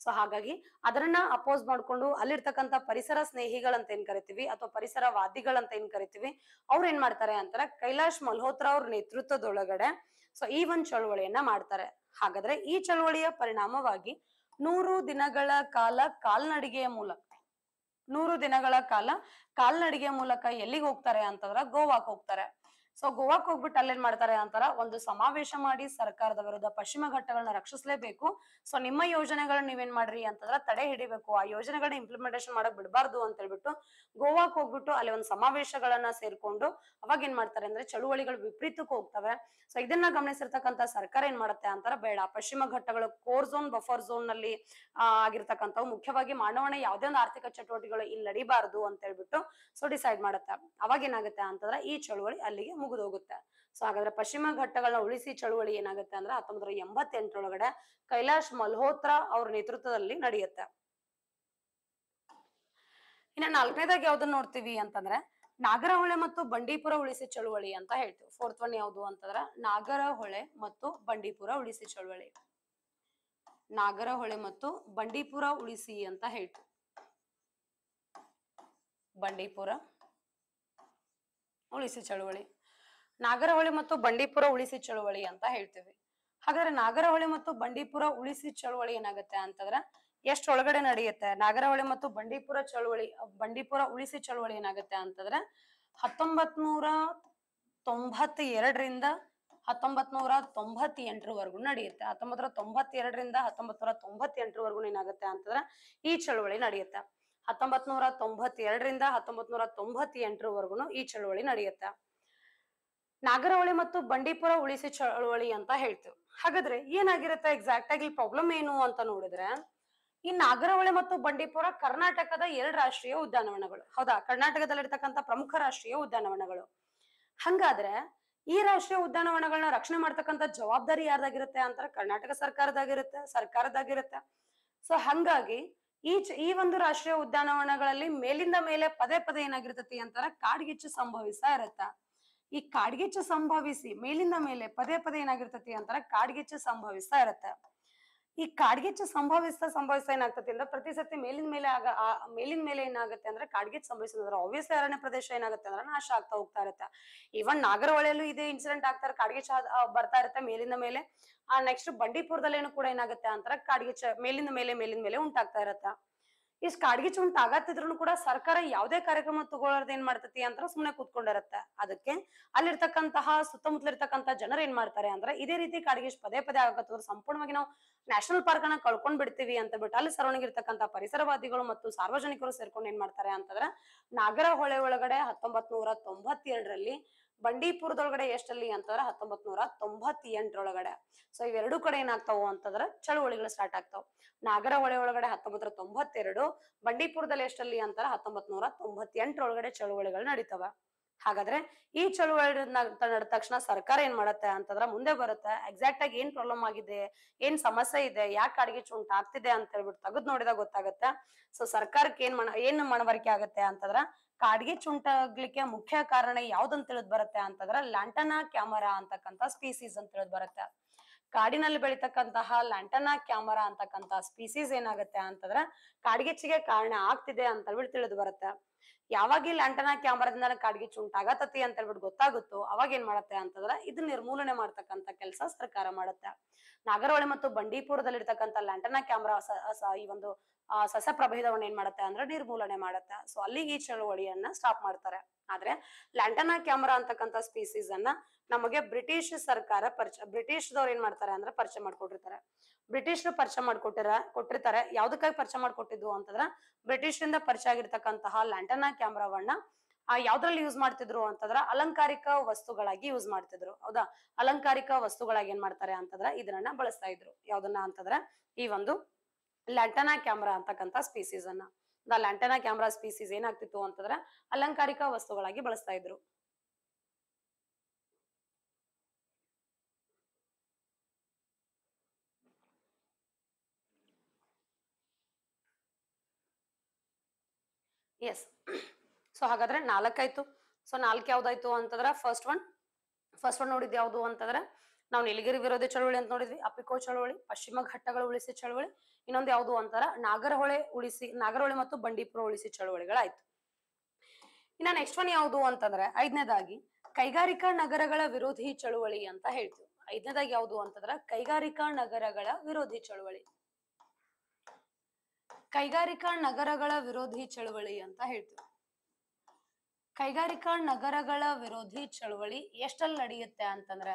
Speaker 1: ಸೊ ಹಾಗಾಗಿ ಅದನ್ನ ಅಪೋಸ್ ಮಾಡ್ಕೊಂಡು ಅಲ್ಲಿರ್ತಕ್ಕಂಥ ಪರಿಸರ ಸ್ನೇಹಿಗಳಂತ ಏನ್ ಕರಿತೀವಿ ಅಥವಾ ವಾದಿಗಳಂತ ಏನ್ ಕರಿತೀವಿ ಅವ್ರು ಏನ್ ಮಾಡ್ತಾರೆ ಅಂತಾರೆ ಕೈಲಾಶ್ ಮಲ್ಹೋತ್ರ ಅವ್ರ ನೇತೃತ್ವದೊಳಗಡೆ ಸೊ ಈ ಒಂದ್ ಚಳುವಳಿಯನ್ನ ಮಾಡ್ತಾರೆ ಹಾಗಾದ್ರೆ ಈ ಚಳುವಳಿಯ ಪರಿಣಾಮವಾಗಿ ನೂರು ದಿನಗಳ ಕಾಲ ಕಾಲ್ನಡಿಗೆಯ ಮೂಲಕ ನೂರು ದಿನಗಳ ಕಾಲ ಕಾಲ್ನಡಿಗೆಯ ಮೂಲಕ ಎಲ್ಲಿಗೆ ಹೋಗ್ತಾರೆ ಅಂತಂದ್ರ ಗೋವಾಕ್ ಹೋಗ್ತಾರೆ ಸೊ ಗೋವಾಕ್ ಹೋಗ್ಬಿಟ್ಟು ಅಲ್ಲೇನ್ ಮಾಡ್ತಾರೆ ಅಂತಾರ ಒಂದು ಸಮಾವೇಶ ಮಾಡಿ ಸರ್ಕಾರದ ವಿರುದ್ಧ ಪಶ್ಚಿಮ ಘಟ್ಟಗಳನ್ನ ರಕ್ಷಿಸಲೇಬೇಕು ಸೊ ನಿಮ್ಮ ಯೋಜನೆಗಳನ್ನ ನೀವೇನ್ ಮಾಡ್ರಿ ಅಂತಂದ್ರ ತಡೆ ಹಿಡಿಬೇಕು ಆ ಯೋಜನೆಗಳನ್ನ ಇಂಪ್ಲಿಮೆಂಟೇಶನ್ ಮಾಡಕ್ ಬಿಡಬಾರ್ದು ಅಂತ ಹೇಳ್ಬಿಟ್ಟು ಗೋವಾಕ್ ಹೋಗ್ಬಿಟ್ಟು ಅಲ್ಲಿ ಒಂದು ಸಮಾವೇಶಗಳನ್ನ ಸೇರ್ಕೊಂಡು ಅವಾಗ ಏನ್ ಮಾಡ್ತಾರೆ ಅಂದ್ರೆ ಚಳುವಳಿಗಳು ವಿಪರೀತಕ್ಕೆ ಹೋಗ್ತವೆ ಸೊ ಇದನ್ನ ಗಮನಿಸಿರ್ತಕ್ಕಂತ ಸರ್ಕಾರ ಏನ್ ಮಾಡುತ್ತೆ ಅಂತಾರ ಬೇಡ ಪಶ್ಚಿಮ ಘಟ್ಟಗಳು ಕೋರ್ ಝೋನ್ ಬಫರ್ ಝೋನ್ ನಲ್ಲಿ ಆಗಿರ್ತಕ್ಕಂಥವು ಮುಖ್ಯವಾಗಿ ಮಾನವನ ಯಾವುದೇ ಒಂದು ಆರ್ಥಿಕ ಚಟುವಟಿಕೆಗಳು ಇಲ್ಲಿ ನಡಿಬಾರದು ಅಂತ ಹೇಳ್ಬಿಟ್ಟು ಸೊ ಡಿಸೈಡ್ ಮಾಡುತ್ತೆ ಅವಾಗ ಏನಾಗುತ್ತೆ ಅಂತಂದ್ರೆ ಈ ಚಳುವಳಿ ಅಲ್ಲಿಗೆ ಮುಗಿದು ಸೊ ಹಾಗಾದ್ರೆ ಪಶ್ಚಿಮ ಘಟ್ಟಗಳನ್ನ ಉಳಿಸಿ ಚಳುವಳಿ ಏನಾಗುತ್ತೆ ಅಂದ್ರೆ ಹತ್ತೊಂಬತ್ತರ ಎಂಬತ್ತೆಂಟರೊಳಗಡೆ ಕೈಲಾಶ್ ಮಲ್ಹೋತ್ರ ಅವ್ರ ನೇತೃತ್ವದಲ್ಲಿ ನಡೆಯುತ್ತೆ ಇನ್ನ ನಾಲ್ಕನೇದಾಗ ಯಾವ್ದನ್ನ ನೋಡ್ತೀವಿ ಅಂತಂದ್ರೆ ನಾಗರಹೊಳೆ ಮತ್ತು ಬಂಡೀಪುರ ಉಳಿಸಿ ಚಳುವಳಿ ಅಂತ ಹೇಳ್ತೀವಿ ಫೋರ್ತ್ ಒನ್ ಯಾವ್ದು ಅಂತಂದ್ರ ನಾಗರಹೊಳೆ ಮತ್ತು ಬಂಡೀಪುರ ಉಳಿಸಿ ಚಳುವಳಿ ನಾಗರಹೊಳೆ ಮತ್ತು ಬಂಡೀಪುರ ಉಳಿಸಿ ಅಂತ ಹೇಳ್ತೀವಿ ಬಂಡೀಪುರ ಉಳಿಸಿ ಚಳುವಳಿ ನಾಗರಹೊಳೆ ಮತ್ತು ಬಂಡೀಪುರ ಉಳಿಸಿ ಚಳುವಳಿ ಅಂತ ಹೇಳ್ತೀವಿ ಹಾಗಾದ್ರೆ ನಾಗರಹೊಳೆ ಮತ್ತು ಬಂಡೀಪುರ ಉಳಿಸಿ ಚಳುವಳಿ ಏನಾಗುತ್ತೆ ಅಂತಂದ್ರೆ ಎಷ್ಟು ಒಳಗಡೆ ನಡೆಯುತ್ತೆ ನಾಗರಹೊಳೆ ಮತ್ತು ಬಂಡೀಪುರ ಚಳುವಳಿ ಬಂಡೀಪುರ ಉಳಿಸಿ ಚಳುವಳಿ ಏನಾಗುತ್ತೆ ಅಂತಂದ್ರೆ ಹತ್ತೊಂಬತ್ ನೂರ ತೊಂಬತ್ ಎರಡರಿಂದ ಹತ್ತೊಂಬತ್ ನೂರ ತೊಂಬತ್ ಎಂಟರವರೆಗೂ ನಡೆಯುತ್ತೆ ಹತ್ತೊಂಬತ್ ನೂರ ತೊಂಬತ್ತೆರಡರಿಂದ ಹತ್ತೊಂಬತ್ ನೂರ ತೊಂಬತ್ತೆಂಟರವರೆಗೂ ಏನಾಗುತ್ತೆ ಅಂತಂದ್ರೆ ಈ ಚಳುವಳಿ ನಡೆಯುತ್ತೆ ಹತ್ತೊಂಬತ್ ನೂರ ತೊಂಬತ್ತೆರಡರಿಂದ ಹತ್ತೊಂಬತ್ ನೂರ ತೊಂಬತ್ ಈ ಚಳುವಳಿ ನಡೆಯುತ್ತೆ ನಾಗರಹೊಳಿ ಮತ್ತು ಬಂಡೀಪುರ ಉಳಿಸಿ ಚಳವಳಿ ಅಂತ ಹೇಳ್ತೇವೆ ಹಾಗಾದ್ರೆ ಏನಾಗಿರುತ್ತೆ ಎಕ್ಸಾಕ್ಟ್ ಆಗಿ ಪ್ರಾಬ್ಲಮ್ ಏನು ಅಂತ ನೋಡಿದ್ರೆ ಈ ನಾಗರಹೊಳಿ ಮತ್ತು ಬಂಡೀಪುರ ಕರ್ನಾಟಕದ ಎರಡು ರಾಷ್ಟ್ರೀಯ ಉದ್ಯಾನವನಗಳು ಹೌದಾ ಕರ್ನಾಟಕದಲ್ಲಿರ್ತಕ್ಕಂಥ ಪ್ರಮುಖ ರಾಷ್ಟ್ರೀಯ ಉದ್ಯಾನವನಗಳು ಹಂಗಾದ್ರೆ ಈ ರಾಷ್ಟ್ರೀಯ ಉದ್ಯಾನವನಗಳನ್ನ ರಕ್ಷಣೆ ಮಾಡ್ತಕ್ಕಂಥ ಜವಾಬ್ದಾರಿ ಯಾರ್ದಾಗಿರುತ್ತೆ ಅಂತಾರೆ ಕರ್ನಾಟಕ ಸರ್ಕಾರದಾಗಿರುತ್ತೆ ಸರ್ಕಾರದಾಗಿರುತ್ತೆ ಸೊ ಹಂಗಾಗಿ ಈ ಈ ಒಂದು ರಾಷ್ಟ್ರೀಯ ಉದ್ಯಾನವನಗಳಲ್ಲಿ ಮೇಲಿಂದ ಮೇಲೆ ಪದೇ ಪದೇ ಏನಾಗಿರ್ತತಿ ಅಂತಾರ ಕಾಡ್ಗಿಚ್ಚು ಸಂಭವಿಸ್ತಾ ಇರತ್ತ ಈ ಕಾಡ್ಗೆಚ್ಚು ಸಂಭವಿಸಿ ಮೇಲಿಂದ ಮೇಲೆ ಪದೇ ಪದೇ ಏನಾಗಿರ್ತತಿ ಅಂತಾರ ಕಾಡ್ಗೆಚ್ಚು ಸಂಭವಿಸ್ತಾ ಇರತ್ತೆ ಈ ಕಾಡ್ಗೆಚ್ಚು ಸಂಭವಿಸ್ತಾ ಸಂಭವಿಸ್ತಾ ಏನಾಗ್ತತಿ ಅಂದ್ರೆ ಪ್ರತಿ ಸತಿ ಮೇಲಿನ ಮೇಲೆ ಆಗ ಮೇಲಿನ ಮೇಲೆ ಏನಾಗುತ್ತೆ ಅಂದ್ರೆ ಕಾಡ್ಗಿಚ್ಚು ಸಂಭವಿಸಿದ್ರೆ ಆಬ್ವಿಯಸ್ ಅರಣ್ಯ ಪ್ರದೇಶ ಏನಾಗುತ್ತೆ ಅಂದ್ರೆ ನಾಶ ಆಗ್ತಾ ಹೋಗ್ತಾ ಇರುತ್ತೆ ಈವನ್ ನಾಗರಹೊಳೆಯಲ್ಲೂ ಇದೇ ಇನ್ಸಿಡೆಂಟ್ ಆಗ್ತಾರೆ ಕಾಡ್ಗೆಚ್ಚ ಬರ್ತಾ ಇರುತ್ತೆ ಮೇಲಿಂದ ಮೇಲೆ ಆ ನೆಕ್ಸ್ಟ್ ಬಂಡೀಪುರದಲ್ಲೇನು ಕೂಡ ಏನಾಗುತ್ತೆ ಅಂತಾರೆ ಕಾಡ್ಗೆಚ್ಚ ಮೇಲಿಂದ ಮೇಲೆ ಮೇಲಿನ ಮೇಲೆ ಉಂಟಾಗ್ತಾ ಇರತ್ತೆ ಇಷ್ಟ್ ಅಂತ ಆಗತ್ತಿದ್ರು ಕೂಡ ಸರ್ಕಾರ ಯಾವ್ದೇ ಕಾರ್ಯಕ್ರಮ ತಗೊಳ್ಳೋದ್ ಏನ್ ಮಾಡ್ತತಿ ಅಂತ ಸುಮ್ನೆ ಕೂತ್ಕೊಂಡಿರತ್ತ ಅದಕ್ಕೆ ಅಲ್ಲಿರ್ತಕ್ಕಂತಹ ಸುತ್ತಮುತ್ತಲಿರ್ತಕ್ಕಂತಹ ಜನರು ಏನ್ ಮಾಡ್ತಾರೆ ಅಂದ್ರೆ ಇದೇ ರೀತಿ ಕಾಡ್ಗಿಚ್ ಪದೇ ಪದೇ ಆಗತ್ತಂದ್ರೆ ಸಂಪೂರ್ಣವಾಗಿ ನಾವು ನ್ಯಾಷನಲ್ ಪಾರ್ಕ್ ಅನ್ನ ಕಳ್ಕೊಂಡ್ ಬಿಡ್ತೀವಿ ಅಂತ ಬಿಟ್ಟು ಅಲ್ಲಿ ಸರೌಂಡಿಂಗ್ ಪರಿಸರವಾದಿಗಳು ಮತ್ತು ಸಾರ್ವಜನಿಕರು ಸೇರ್ಕೊಂಡು ಏನ್ ಮಾಡ್ತಾರೆ ಅಂತಂದ್ರ ನಾಗರಹೊಳೆ ಒಳಗಡೆ ಹತ್ತೊಂಬತ್ ನೂರ ತೊಂಬತ್ತೆರಡರಲ್ಲಿ ಬಂಡೀಪುರದೊಳಗಡೆ ಎಷ್ಟಲ್ಲಿ ಅಂತಂದ್ರೆ ಹತ್ತೊಂಬತ್ ನೂರ ತೊಂಬತ್ ಎಂಟರೊಳಗಡೆ ಸೊ ಇವೆರಡು ಕಡೆ ಏನಾಗ್ತಾವ ಅಂತಂದ್ರ ಚಳುವಳಿಗಳು ಸ್ಟಾರ್ಟ್ ಆಗ್ತಾವ ನಾಗರ ಹೊಳೆ ಒಳಗಡೆ ಹತ್ತೊಂಬತ್ತರ ತೊಂಬತ್ತೆರಡು ಬಂಡೀಪುರದಲ್ಲಿ ಎಷ್ಟಲ್ಲಿ ಅಂತಾರ ಹತ್ತೊಂಬತ್ ನೂರ ತೊಂಬತ್ತೆಂಟರೊಳಗಡೆ ಚಳುವಳಿಗಳು ನಡೀತಾವ ಹಾಗಾದ್ರೆ ಈ ಚಳುವಳಿ ನಡೆದ ತಕ್ಷಣ ಸರ್ಕಾರ ಏನ್ ಮಾಡತ್ತೆ ಅಂತಂದ್ರ ಮುಂದೆ ಬರುತ್ತೆ ಎಕ್ಸಾಕ್ಟ್ ಆಗಿ ಏನ್ ಪ್ರಾಬ್ಲಮ್ ಆಗಿದೆ ಏನ್ ಸಮಸ್ಯೆ ಇದೆ ಯಾಕೆ ಅಡಿಗೆ ಚುಂಟ ಆಗ್ತಿದೆ ಅಂತ ಹೇಳ್ಬಿಟ್ಟು ತಗದ್ ನೋಡಿದಾಗ ಗೊತ್ತಾಗತ್ತೆ ಸೊ ಸರ್ಕಾರಕ್ಕೆ ಏನ್ ಮಾಡ ಏನ್ ಮನವರಿಕೆ ಆಗತ್ತೆ ಅಂತಂದ್ರ ಕಾಡ್ಗೆ ಚುಂಟಾಗ್ಲಿಕ್ಕೆ ಮುಖ್ಯ ಕಾರಣ ಯಾವ್ದಂತ ತಿಳಿದ್ ಬರುತ್ತೆ ಅಂತಂದ್ರ ಲ್ಯಾಂಟನಾ ಕ್ಯಾಮರಾ ಅಂತಕ್ಕಂತ ಸ್ಪೀಸೀಸ್ ಅಂತ ತಿಳಿದ್ ಬರುತ್ತೆ ಕಾಡಿನಲ್ಲಿ ಬೆಳಿತಕ್ಕಂತಹ ಲ್ಯಾಂಟನಾ ಕ್ಯಾಮರಾ ಅಂತಕ್ಕಂತ ಸ್ಪೀಸೀಸ್ ಏನಾಗುತ್ತೆ ಅಂತಂದ್ರ ಕಾಡ್ಗೆಚ್ಚಿಗೆ ಕಾರಣ ಆಗ್ತಿದೆ ಅಂತ ಹೇಳ್ಬಿಟ್ಟು ತಿಳಿದು ಬರುತ್ತೆ ಯಾವಾಗ ಇಲ್ಲಿ ಕ್ಯಾಮ್ರಾದಿಂದ ಕಾಡ್ಗಿಚ್ಚು ಚುಂಟಾಗತತಿ ಅಂತ ಹೇಳ್ಬಿಟ್ಟು ಗೊತ್ತಾಗುತ್ತೋ ಅವಾಗ ಏನ್ ಮಾಡತ್ತೆ ಅಂತಂದ್ರ ಇದನ್ನ ನಿರ್ಮೂಲನೆ ಮಾಡ್ತಕ್ಕಂಥ ಕೆಲಸ ಸರ್ಕಾರ ಮಾಡತ್ತೆ ನಾಗರಹೊಳೆ ಮತ್ತು ಬಂಡೀಪುರದಲ್ಲಿ ಇರ್ತಕ್ಕಂಥ ಲ್ಯಾಂಟನಾ ಕ್ಯಾಮ್ರಾ ಈ ಒಂದು ಸಸ್ಯ ಪ್ರಭೇದವನ್ನ ಏನ್ ಮಾಡತ್ತೆ ಅಂದ್ರೆ ನಿರ್ಮೂಲನೆ ಮಾಡತ್ತೆ ಸೊ ಅಲ್ಲಿಗೆ ಈ ಚಳುವಳಿಯನ್ನ ಸ್ಟಾಪ್ ಮಾಡ್ತಾರೆ ಆದ್ರೆ ಲ್ಯಾಂಟನಾ ಕ್ಯಾಮ್ರಾ ಅಂತಕ್ಕಂಥ ಸ್ಪೀಸೀಸ್ ಅನ್ನ ನಮಗೆ ಬ್ರಿಟಿಷ್ ಸರ್ಕಾರ ಪರಿಚಯ ಬ್ರಿಟಿಷ್ ಏನ್ ಮಾಡ್ತಾರೆ ಅಂದ್ರೆ ಪರಿಚಯ ಮಾಡ್ಕೊಟ್ಟಿರ್ತಾರೆ ಬ್ರಿಟಿಷರು ಪರಿಚಯ ಮಾಡ್ಕೊಟ್ಟಿರ ಕೊಟ್ಟಿರ್ತಾರೆ ಯಾವ್ದಕ್ಕಾಗಿ ಪರಿಚಯ ಮಾಡ್ಕೊಟ್ಟಿದ್ರು ಅಂತಂದ್ರ ಬ್ರಿಟಿಷರಿಂದ ಪರಿಚಯ ಆಗಿರ್ತಕ್ಕಂತಹ ಲ್ಯಾಂಟರ್ನ ಕ್ಯಾಮ್ರಾವನ್ನ ಆ ಯಾವ್ದ್ರಲ್ಲಿ ಯೂಸ್ ಮಾಡ್ತಿದ್ರು ಅಂತಂದ್ರ ಅಲಂಕಾರಿಕ ವಸ್ತುಗಳಾಗಿ ಯೂಸ್ ಮಾಡ್ತಿದ್ರು ಹೌದಾ ಅಲಂಕಾರಿಕ ವಸ್ತುಗಳಾಗಿ ಏನ್ ಮಾಡ್ತಾರೆ ಅಂತಂದ್ರ ಇದನ್ನ ಬಳಸ್ತಾ ಇದ್ರು ಯಾವ್ದನ್ನ ಅಂತಂದ್ರ ಈ ಒಂದು ಲ್ಯಾಂಟನಾ ಕ್ಯಾಮ್ರಾ ಅಂತಕ್ಕಂತ ಸ್ಪೀಸೀಸ್ ಅನ್ನ ಲ್ಯಾಂಟನಾ ಕ್ಯಾಮ್ರಾ ಸ್ಪೀಸೀಸ್ ಏನಾಗ್ತಿತ್ತು ಅಂತಂದ್ರ ಅಲಂಕಾರಿಕ ವಸ್ತುಗಳಾಗಿ ಬಳಸ್ತಾ ಇದ್ರು ಎಸ್ ಸೊ ಹಾಗಾದ್ರೆ ನಾಲ್ಕಾಯ್ತು ಸೊ ನಾಲ್ಕು ಯಾವ್ದಾಯ್ತು ಅಂತಂದ್ರೆ ಫಸ್ಟ್ ಒನ್ ಫಸ್ಟ್ ಒನ್ ನೋಡಿದ್ ಯಾವ್ದು ಅಂತಂದ್ರೆ ನಾವು ನೀಲಗಿರಿ ವಿರೋಧಿ ಚಳವಳಿ ಅಂತ ನೋಡಿದ್ವಿ ಅಪಿಕೋ ಚಳವಳಿ ಪಶ್ಚಿಮ ಘಟ್ಟಗಳ ಉಳಿಸಿ ಚಳವಳಿ ಇನ್ನೊಂದು ಯಾವ್ದು ಅಂತಾರ ನಾಗರಹೊಳೆ ಉಳಿಸಿ ನಾಗರಹೊಳೆ ಮತ್ತು ಬಂಡೀಪುರ ಉಳಿಸಿ ಚಳವಳಿಗಳಾಯ್ತು ಇನ್ನ ನೆಕ್ಸ್ಟ್ ಒನ್ ಯಾವ್ದು ಅಂತಂದ್ರೆ ಐದನೇದಾಗಿ ಕೈಗಾರಿಕಾ ನಗರಗಳ ವಿರೋಧಿ ಚಳವಳಿ ಅಂತ ಹೇಳ್ತೀವಿ ಐದನೇದಾಗಿ ಯಾವ್ದು ಅಂತಂದ್ರೆ ಕೈಗಾರಿಕಾ ನಗರಗಳ ವಿರೋಧಿ ಚಳವಳಿ ಕೈಗಾರಿಕಾ ನಗರಗಳ ವಿರೋಧಿ ಚಳವಳಿ ಅಂತ ಹೇಳ್ತೀವಿ ಕೈಗಾರಿಕಾ ನಗರಗಳ ವಿರೋಧಿ ಚಳವಳಿ ಎಷ್ಟಲ್ಲಿ ನಡೆಯುತ್ತೆ ಅಂತಂದ್ರ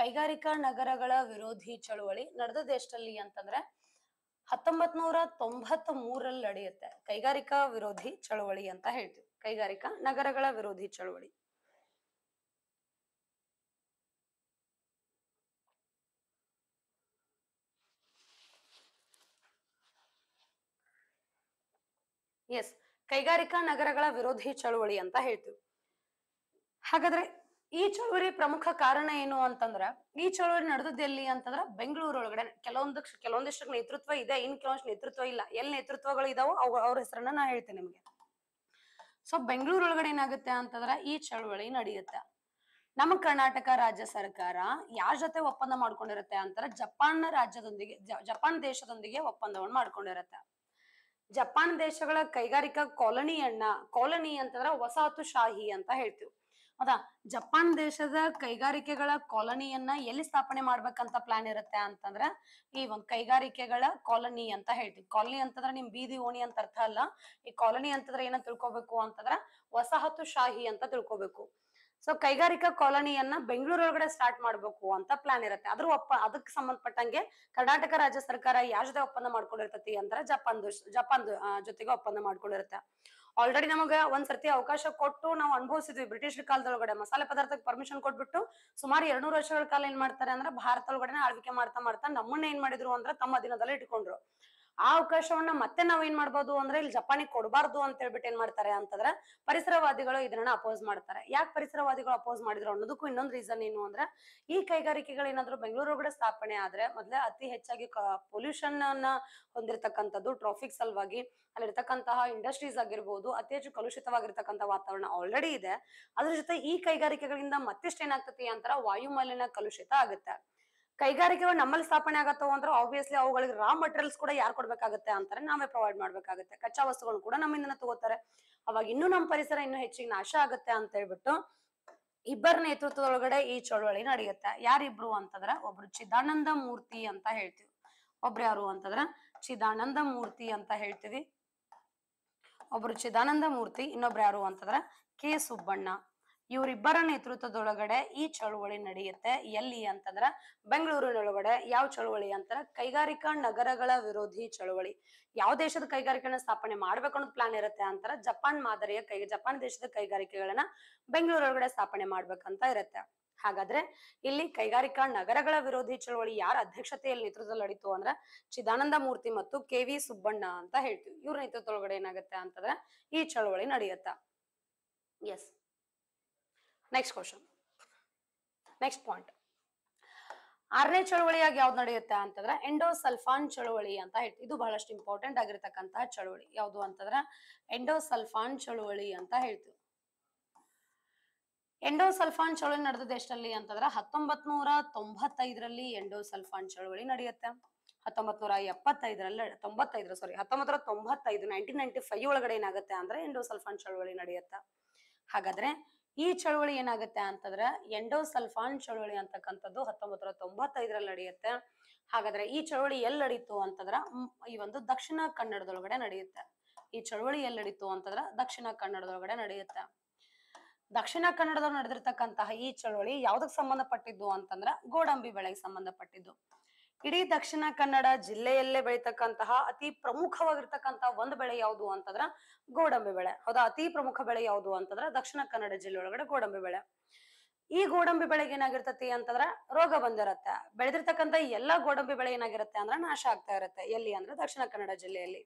Speaker 1: ಕೈಗಾರಿಕಾ ನಗರಗಳ ವಿರೋಧಿ ಚಳವಳಿ ನಡೆದದ್ದು ಎಷ್ಟಲ್ಲಿ ಅಂತಂದ್ರ ಹತ್ತೊಂಬತ್ ನೂರ ತೊಂಬತ್ ಮೂರಲ್ಲಿ ನಡೆಯುತ್ತೆ ಕೈಗಾರಿಕಾ ವಿರೋಧಿ ಚಳವಳಿ ಅಂತ ಹೇಳ್ತೀವಿ ಕೈಗಾರಿಕಾ ನಗರಗಳ ವಿರೋಧಿ ಚಳವಳಿ ಎಸ್ ಕೈಗಾರಿಕಾ ನಗರಗಳ ವಿರೋಧಿ ಚಳುವಳಿ ಅಂತ ಹೇಳ್ತೀವಿ ಹಾಗಾದ್ರೆ ಈ ಚಳುವಳಿ ಪ್ರಮುಖ ಕಾರಣ ಏನು ಅಂತಂದ್ರ ಈ ಚಳುವಳಿ ನಡೆದದ್ದು ಎಲ್ಲಿ ಅಂತಂದ್ರ ಬೆಂಗಳೂರು ಒಳಗಡೆ ಕೆಲವೊಂದು ಕೆಲವೊಂದಿಷ್ಟು ನೇತೃತ್ವ ಇದೆ ಇನ್ ಕೆಲವೊಂದಿಷ್ಟು ನೇತೃತ್ವ ಇಲ್ಲ ಎಲ್ಲಿ ನೇತೃತ್ವಗಳು ಇದಾವೋ ಅವು ಅವ್ರ ಹೆಸರನ್ನ ನಾ ಹೇಳ್ತೇನೆ ನಿಮಗೆ ಸೊ ಬೆಂಗಳೂರು ಒಳಗಡೆ ಏನಾಗುತ್ತೆ ಅಂತಂದ್ರ ಈ ಚಳುವಳಿ ನಡೆಯುತ್ತೆ ನಮ್ಮ ಕರ್ನಾಟಕ ರಾಜ್ಯ ಸರ್ಕಾರ ಯಾರ ಜೊತೆ ಒಪ್ಪಂದ ಮಾಡ್ಕೊಂಡಿರುತ್ತೆ ಅಂತಾರ ಜಪಾನ್ ರಾಜ್ಯದೊಂದಿಗೆ ಜಪಾನ್ ದೇಶದೊಂದಿಗೆ ಒಪ್ಪಂದವನ್ನು ಮಾಡ್ಕೊಂಡಿರುತ್ತೆ ಜಪಾನ್ ದೇಶಗಳ ಕೈಗಾರಿಕಾ ಕಾಲೋನಿಯನ್ನ ಕಾಲನಿ ಅಂತಂದ್ರ ಶಾಹಿ ಅಂತ ಹೇಳ್ತೀವಿ ಹೌದಾ ಜಪಾನ್ ದೇಶದ ಕೈಗಾರಿಕೆಗಳ ಕಾಲನಿಯನ್ನ ಎಲ್ಲಿ ಸ್ಥಾಪನೆ ಮಾಡ್ಬೇಕಂತ ಪ್ಲಾನ್ ಇರುತ್ತೆ ಅಂತಂದ್ರ ಈ ಒಂದ್ ಕೈಗಾರಿಕೆಗಳ ಕಾಲೋನಿ ಅಂತ ಹೇಳ್ತೀವಿ ಕಾಲೋನಿ ಅಂತಂದ್ರೆ ನಿಮ್ ಬೀದಿ ಓಣಿ ಅಂತ ಅರ್ಥ ಅಲ್ಲ ಈ ಕಾಲೋನಿ ಅಂತಂದ್ರೆ ಏನ ತಿಳ್ಕೊಬೇಕು ಅಂತಂದ್ರ ಶಾಹಿ ಅಂತ ತಿಳ್ಕೊಬೇಕು ಸೊ ಕೈಗಾರಿಕಾ ಕಾಲೋನಿಯನ್ನ ಬೆಂಗಳೂರೊಳಗಡೆ ಸ್ಟಾರ್ಟ್ ಮಾಡ್ಬೇಕು ಅಂತ ಪ್ಲಾನ್ ಇರುತ್ತೆ ಅದ್ರ ಒಪ್ಪ ಅದಕ್ಕೆ ಸಂಬಂಧಪಟ್ಟಂಗೆ ಕರ್ನಾಟಕ ರಾಜ್ಯ ಸರ್ಕಾರ ಯಾವ ಜೊತೆ ಒಪ್ಪಂದ ಮಾಡ್ಕೊಂಡಿರ್ತತಿ ಅಂದ್ರೆ ಜಪಾನ್ ಜಪಾನ್ ಜೊತೆಗೆ ಒಪ್ಪಂದ ಮಾಡ್ಕೊಂಡಿರುತ್ತೆ ಆಲ್ರೆಡಿ ನಮಗ ಒಂದ್ಸರ್ತಿ ಅವಕಾಶ ಕೊಟ್ಟು ನಾವು ಅನುಭವಿಸಿದ್ವಿ ಬ್ರಿಟಿಷ್ ಕಾಲದೊಳಗಡೆ ಮಸಾಲೆ ಪದಾರ್ಥಕ್ಕೆ ಪರ್ಮಿಷನ್ ಕೊಟ್ಬಿಟ್ಟು ಸುಮಾರು ಎರಡ್ನೂರು ವರ್ಷಗಳ ಕಾಲ ಏನ್ ಮಾಡ್ತಾರೆ ಅಂದ್ರೆ ಭಾರತ ಒಳಗಡೆ ಆಳ್ವಿಕೆ ಮಾಡ್ತಾ ಮಾಡ್ತಾ ನಮ್ಮನ್ನ ಏನ್ ಮಾಡಿದ್ರು ಅಂದ್ರೆ ತಮ್ಮ ದಿನದಲ್ಲಿ ಇಟ್ಕೊಂಡ್ರು ಆ ಅವಕಾಶವನ್ನ ಮತ್ತೆ ನಾವ್ ಏನ್ ಮಾಡ್ಬೋದು ಅಂದ್ರೆ ಇಲ್ಲಿ ಜಪಾನಿಗೆ ಕೊಡಬಾರ್ದು ಅಂತ ಹೇಳ್ಬಿಟ್ಟು ಏನ್ ಮಾಡ್ತಾರೆ ಅಂತಂದ್ರೆ ಪರಿಸರವಾದಿಗಳು ಇದನ್ನ ಅಪೋಸ್ ಮಾಡ್ತಾರೆ ಯಾಕೆ ಪರಿಸರವಾದಿಗಳು ಅಪೋಸ್ ಮಾಡಿದ್ರು ಅನ್ನೋದಕ್ಕೂ ಇನ್ನೊಂದು ರೀಸನ್ ಏನು ಅಂದ್ರೆ ಈ ಕೈಗಾರಿಕೆಗಳು ಏನಾದ್ರು ಬೆಂಗಳೂರು ಒಳಗಡೆ ಸ್ಥಾಪನೆ ಆದ್ರೆ ಮೊದ್ಲೇ ಅತಿ ಹೆಚ್ಚಾಗಿ ಪೊಲ್ಯೂಷನ್ ಅನ್ನ ಹೊಂದಿರತಕ್ಕಂಥದ್ದು ಟ್ರಾಫಿಕ್ ಸಲುವಾಗಿ ಅಲ್ಲಿರ್ತಕ್ಕಂತಹ ಇಂಡಸ್ಟ್ರೀಸ್ ಆಗಿರ್ಬೋದು ಅತಿ ಹೆಚ್ಚು ಕಲುಷಿತವಾಗಿರ್ತಕ್ಕಂಥ ವಾತಾವರಣ ಆಲ್ರೆಡಿ ಇದೆ ಅದ್ರ ಜೊತೆ ಈ ಕೈಗಾರಿಕೆಗಳಿಂದ ಮತ್ತಿಷ್ಟು ಏನಾಗ್ತತಿ ಅಂತರ ವಾಯುಮಾಲಿನ್ಯ ಕಲುಷಿತ ಆಗುತ್ತೆ ಕೈಗಾರಿಕೆಗಳು ನಮ್ಮಲ್ಲಿ ಸ್ಥಾಪನೆ ಆಗತ್ತವ ಅಂದ್ರೆ ಆಬ್ವಿಯಸ್ಲಿ ಅವುಗಳಿಗೆ ರಾ ಮಟೀರಿಯಲ್ಸ್ ಕೂಡ ಯಾರು ಕೊಡ್ಬೇಕಾಗತ್ತೆ ಅಂತಾರೆ ನಾವೇ ಪ್ರೊವೈಡ್ ಮಾಡ್ಬೇಕಾಗತ್ತೆ ಕಚ್ಚಾ ವಸ್ತುಗಳನ್ನ ಕೂಡ ನಮ್ಮಿಂದ ತಗೋತಾರೆ ಅವಾಗ ಇನ್ನೂ ನಮ್ಮ ಪರಿಸರ ಇನ್ನೂ ಹೆಚ್ಚಿಗೆ ನಾಶ ಆಗತ್ತೆ ಅಂತ ಹೇಳ್ಬಿಟ್ಟು ಇಬ್ಬರ ನೇತೃತ್ವದೊಳಗಡೆ ಈ ಚಳವಳಿ ನಡೆಯುತ್ತೆ ಯಾರಿಬ್ರು ಅಂತಂದ್ರ ಒಬ್ರು ಚಿದಾನಂದ ಮೂರ್ತಿ ಅಂತ ಹೇಳ್ತೀವಿ ಒಬ್ರು ಯಾರು ಅಂತಂದ್ರ ಚಿದಾನಂದ ಮೂರ್ತಿ ಅಂತ ಹೇಳ್ತೀವಿ ಒಬ್ರು ಚಿದಾನಂದ ಮೂರ್ತಿ ಇನ್ನೊಬ್ರು ಯಾರು ಅಂತಂದ್ರ ಕೆ ಸುಬ್ಬಣ್ಣ ಇವರಿಬ್ಬರ ನೇತೃತ್ವದೊಳಗಡೆ ಈ ಚಳುವಳಿ ನಡೆಯುತ್ತೆ ಎಲ್ಲಿ ಅಂತಂದ್ರ ಬೆಂಗಳೂರಿನೊಳಗಡೆ ಯಾವ ಚಳುವಳಿ ಅಂತಾರ ಕೈಗಾರಿಕಾ ನಗರಗಳ ವಿರೋಧಿ ಚಳುವಳಿ ಯಾವ ದೇಶದ ಕೈಗಾರಿಕೆಗಳನ್ನ ಸ್ಥಾಪನೆ ಮಾಡ್ಬೇಕು ಅನ್ನೋದು ಪ್ಲಾನ್ ಇರುತ್ತೆ ಅಂತಾರ ಜಪಾನ್ ಮಾದರಿಯ ಕೈ ಜಪಾನ್ ದೇಶದ ಕೈಗಾರಿಕೆಗಳನ್ನ ಬೆಂಗಳೂರೊಳಗಡೆ ಸ್ಥಾಪನೆ ಮಾಡ್ಬೇಕಂತ ಇರುತ್ತೆ ಹಾಗಾದ್ರೆ ಇಲ್ಲಿ ಕೈಗಾರಿಕಾ ನಗರಗಳ ವಿರೋಧಿ ಚಳವಳಿ ಯಾರ ಅಧ್ಯಕ್ಷತೆಯಲ್ಲಿ ನೇತೃತ್ವದಲ್ಲಿ ನಡೀತು ಅಂದ್ರೆ ಚಿದಾನಂದ ಮೂರ್ತಿ ಮತ್ತು ಕೆ ವಿ ಸುಬ್ಬಣ್ಣ ಅಂತ ಹೇಳ್ತೀವಿ ಇವ್ರ ನೇತೃತ್ವದೊಳಗಡೆ ಏನಾಗುತ್ತೆ ಅಂತಂದ್ರೆ ಈ ಚಳವಳಿ ನಡೆಯುತ್ತ yes next question next point ಆರನೇ ಚಳುವಳಿಯಾಗಿ ಯಾವ್ದು ನಡೆಯುತ್ತೆ ಅಂತಂದ್ರೆ ಎಂಡೋಸಲ್ಫಾನ್ ಚಳುವಳಿ ಅಂತ ಹೇಳ್ತೀವಿ ಇದು ಬಹಳಷ್ಟು ಇಂಪಾರ್ಟೆಂಟ್ ಆಗಿರ್ತಕ್ಕಂತಹ ಚಳುವಳಿ ಯಾವುದು ಅಂತಂದ್ರೆ ಎಂಡೋಸಲ್ಫಾನ್ ಚಳುವಳಿ ಅಂತ ಹೇಳ್ತೀವಿ ಎಂಡೋಸಲ್ಫಾನ್ ಚಳುವಳಿ ನಡೆದದ್ದು ಎಷ್ಟಲ್ಲಿ ಅಂತಂದ್ರೆ ಹತ್ತೊಂಬತ್ ನೂರ ತೊಂಬತ್ತೈದರಲ್ಲಿ ಎಂಡೋಸಲ್ಫಾನ್ ಚಳುವಳಿ ನಡೆಯುತ್ತೆ ಹತ್ತೊಂಬತ್ ನೂರ ಎಪ್ಪತ್ತೈದರಲ್ಲಿ ತೊಂಬತ್ತೈದರ ಸಾರಿ ಹತ್ತೊಂಬತ್ತರ ತೊಂಬತ್ತೈದು ನೈನ್ಟೀನ್ ನೈನ್ಟಿ ಫೈವ್ ಒಳಗಡೆ ಏನಾಗುತ್ತೆ ಅಂದ್ರೆ ಎಂಡೋಸಲ್ಫಾನ್ ಚಳುವಳಿ ನಡೆಯುತ್ತೆ ಹಾಗಾದ್ರೆ ಈ ಚಳುವಳಿ ಏನಾಗುತ್ತೆ ಅಂತಂದ್ರೆ ಎಂಡೋಸಲ್ಫಾನ್ ಚಳುವಳಿ ಅಂತಕ್ಕಂಥದ್ದು ಹತ್ತೊಂಬತ್ತರ ತೊಂಬತ್ತೈದರಲ್ಲಿ ನಡೆಯುತ್ತೆ ಹಾಗಾದ್ರೆ ಈ ಚಳುವಳಿ ಎಲ್ಲಿ ನಡೀತು ಅಂತಂದ್ರ ಈ ಒಂದು ದಕ್ಷಿಣ ಕನ್ನಡದೊಳಗಡೆ ನಡೆಯುತ್ತೆ ಈ ಚಳವಳಿ ಎಲ್ಲಿ ನಡೀತು ಅಂತಂದ್ರ ದಕ್ಷಿಣ ಕನ್ನಡದೊಳಗಡೆ ನಡೆಯುತ್ತೆ ದಕ್ಷಿಣ ಕನ್ನಡದವ್ರು ನಡೆದಿರ್ತಕ್ಕಂತಹ ಈ ಚಳವಳಿ ಯಾವ್ದಕ್ ಸಂಬಂಧಪಟ್ಟಿದ್ದು ಅಂತಂದ್ರ ಗೋಡಂಬಿ ಬೆಳೆಗೆ ಸಂಬಂಧಪಟ್ಟಿದ್ದು ಇಡೀ ದಕ್ಷಿಣ ಕನ್ನಡ ಜಿಲ್ಲೆಯಲ್ಲೇ ಬೆಳೀತಕ್ಕಂತಹ ಅತಿ ಪ್ರಮುಖವಾಗಿರ್ತಕ್ಕಂತಹ ಒಂದು ಬೆಳೆ ಯಾವುದು ಅಂತಂದ್ರ ಗೋಡಂಬಿ ಬೆಳೆ ಹೌದಾ ಅತಿ ಪ್ರಮುಖ ಬೆಳೆ ಯಾವುದು ಅಂತಂದ್ರ ದಕ್ಷಿಣ ಕನ್ನಡ ಜಿಲ್ಲೆ ಒಳಗಡೆ ಗೋಡಂಬಿ ಬೆಳೆ ಈ ಗೋಡಂಬಿ ಬೆಳೆಗೆ ಏನಾಗಿರ್ತತಿ ಅಂತಂದ್ರ ರೋಗ ಬಂದಿರತ್ತೆ ಬೆಳೆದಿರ್ತಕ್ಕಂತ ಎಲ್ಲಾ ಗೋಡಂಬಿ ಬೆಳೆ ಏನಾಗಿರತ್ತೆ ಅಂದ್ರೆ ನಾಶ ಆಗ್ತಾ ಇರತ್ತೆ ಎಲ್ಲಿ ಅಂದ್ರೆ ದಕ್ಷಿಣ ಕನ್ನಡ ಜಿಲ್ಲೆಯಲ್ಲಿ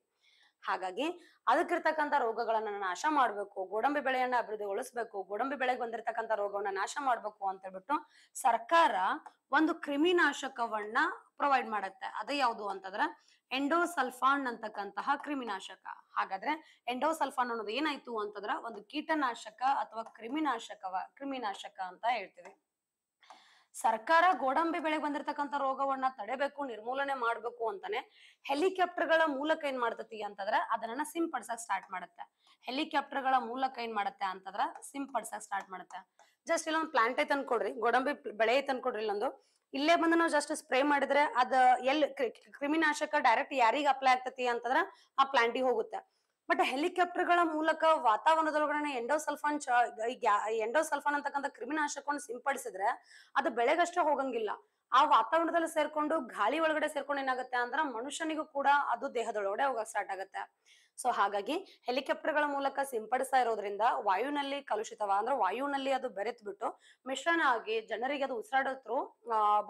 Speaker 1: ಹಾಗಾಗಿ ಅದಕ್ಕಿರ್ತಕ್ಕಂಥ ರೋಗಗಳನ್ನ ನಾಶ ಮಾಡ್ಬೇಕು ಗೋಡಂಬಿ ಬೆಳೆಯನ್ನ ಅಭಿವೃದ್ಧಿಗೊಳಿಸ್ಬೇಕು ಗೋಡಂಬಿ ಬೆಳೆಗೆ ಬಂದಿರತಕ್ಕಂಥ ರೋಗವನ್ನ ನಾಶ ಮಾಡ್ಬೇಕು ಅಂತ ಹೇಳ್ಬಿಟ್ಟು ಸರ್ಕಾರ ಒಂದು ಕ್ರಿಮಿನಾಶಕವನ್ನ ಪ್ರೊವೈಡ್ ಮಾಡುತ್ತೆ ಅದು ಯಾವುದು ಅಂತಂದ್ರ ಎಂಡೋಸಲ್ಫಾನ್ ಅಂತಕ್ಕಂತಹ ಕ್ರಿಮಿನಾಶಕ ಹಾಗಾದ್ರೆ ಎಂಡೋಸಲ್ಫಾನ್ ಅನ್ನೋದು ಏನಾಯ್ತು ಅಂತಂದ್ರ ಒಂದು ಕೀಟನಾಶಕ ಅಥವಾ ಕ್ರಿಮಿನಾಶಕವ ಕ್ರಿಮಿನಾಶಕ ಅಂತ ಹೇಳ್ತೀವಿ ಸರ್ಕಾರ ಗೋಡಂಬಿ ಬೆಳೆಗೆ ಬಂದಿರತಕ್ಕಂಥ ರೋಗವನ್ನ ತಡೆಬೇಕು ನಿರ್ಮೂಲನೆ ಮಾಡ್ಬೇಕು ಅಂತಾನೆ ಹೆಲಿಕಾಪ್ಟರ್ ಗಳ ಮೂಲಕ ಏನ್ ಮಾಡ್ತತಿ ಅಂತಂದ್ರ ಅದನ್ನ ಸಿಂಪಡಿಸಕ್ ಸ್ಟಾರ್ಟ್ ಮಾಡುತ್ತೆ ಹೆಲಿಕಾಪ್ಟರ್ ಗಳ ಮೂಲಕ ಏನ್ ಮಾಡುತ್ತೆ ಅಂತಂದ್ರ ಸಿಂಪಡಿಸಕ್ ಸ್ಟಾರ್ಟ್ ಮಾಡುತ್ತೆ ಜಸ್ಟ್ ಇಲ್ಲೊಂದು ಪ್ಲಾಂಟ್ ಐತನ್ ಗೋಡಂಬಿ ಬೆಳೆ ಐತನ್ ಕೊಡ್ರಿ ಇಲ್ಲೊಂದು ಇಲ್ಲೇ ಬಂದು ನಾವು ಜಸ್ಟ್ ಸ್ಪ್ರೇ ಮಾಡಿದ್ರೆ ಅದ ಎಲ್ ಕ್ರಿಮಿನಾಶಕ ಡೈರೆಕ್ಟ್ ಯಾರಿಗ ಅಪ್ಲೈ ಆಗ್ತತಿ ಅಂತಂದ್ರ ಆ ಪ್ಲಾಂಟಿಗೆ ಹೋಗುತ್ತೆ ಬಟ್ ಹೆಲಿಕಾಪ್ಟರ್ ಗಳ ಮೂಲಕ ವಾತಾವರಣದೊಳಗಡೆ ಎಂಡೋಸಲ್ಫಾನ್ ಎಂಡೋಸಲ್ಫಾನ್ ಅಂತಕ್ಕಂಥ ಕ್ರಿಮಿನಾಶಕವನ್ನು ಸಿಂಪಡಿಸಿದ್ರೆ ಅದು ಬೆಳೆಗಷ್ಟೇ ಹೋಗಂಗಿಲ್ಲ ಆ ವಾತಾವರಣದಲ್ಲಿ ಸೇರ್ಕೊಂಡು ಗಾಳಿ ಒಳಗಡೆ ಸೇರ್ಕೊಂಡು ಏನಾಗುತ್ತೆ ಅಂದ್ರ ಮನುಷ್ಯನಿಗೂ ಕೂಡ ಅದು ದೇಹದೊಳಗಡೆ ಹೋಗಕ್ ಸ್ಟಾರ್ಟ್ ಆಗುತ್ತೆ ಸೊ ಹಾಗಾಗಿ ಹೆಲಿಕಾಪ್ಟರ್ ಗಳ ಮೂಲಕ ಸಿಂಪಡಿಸ್ತಾ ಇರೋದ್ರಿಂದ ವಾಯುನಲ್ಲಿ ಕಲುಷಿತವ ಅಂದ್ರೆ ವಾಯುನಲ್ಲಿ ಅದು ಬೆರೆತ್ ಬಿಟ್ಟು ಮಿಶ್ರಣ ಆಗಿ ಜನರಿಗೆ ಅದು ಉಸಿರಾಡತ್ರು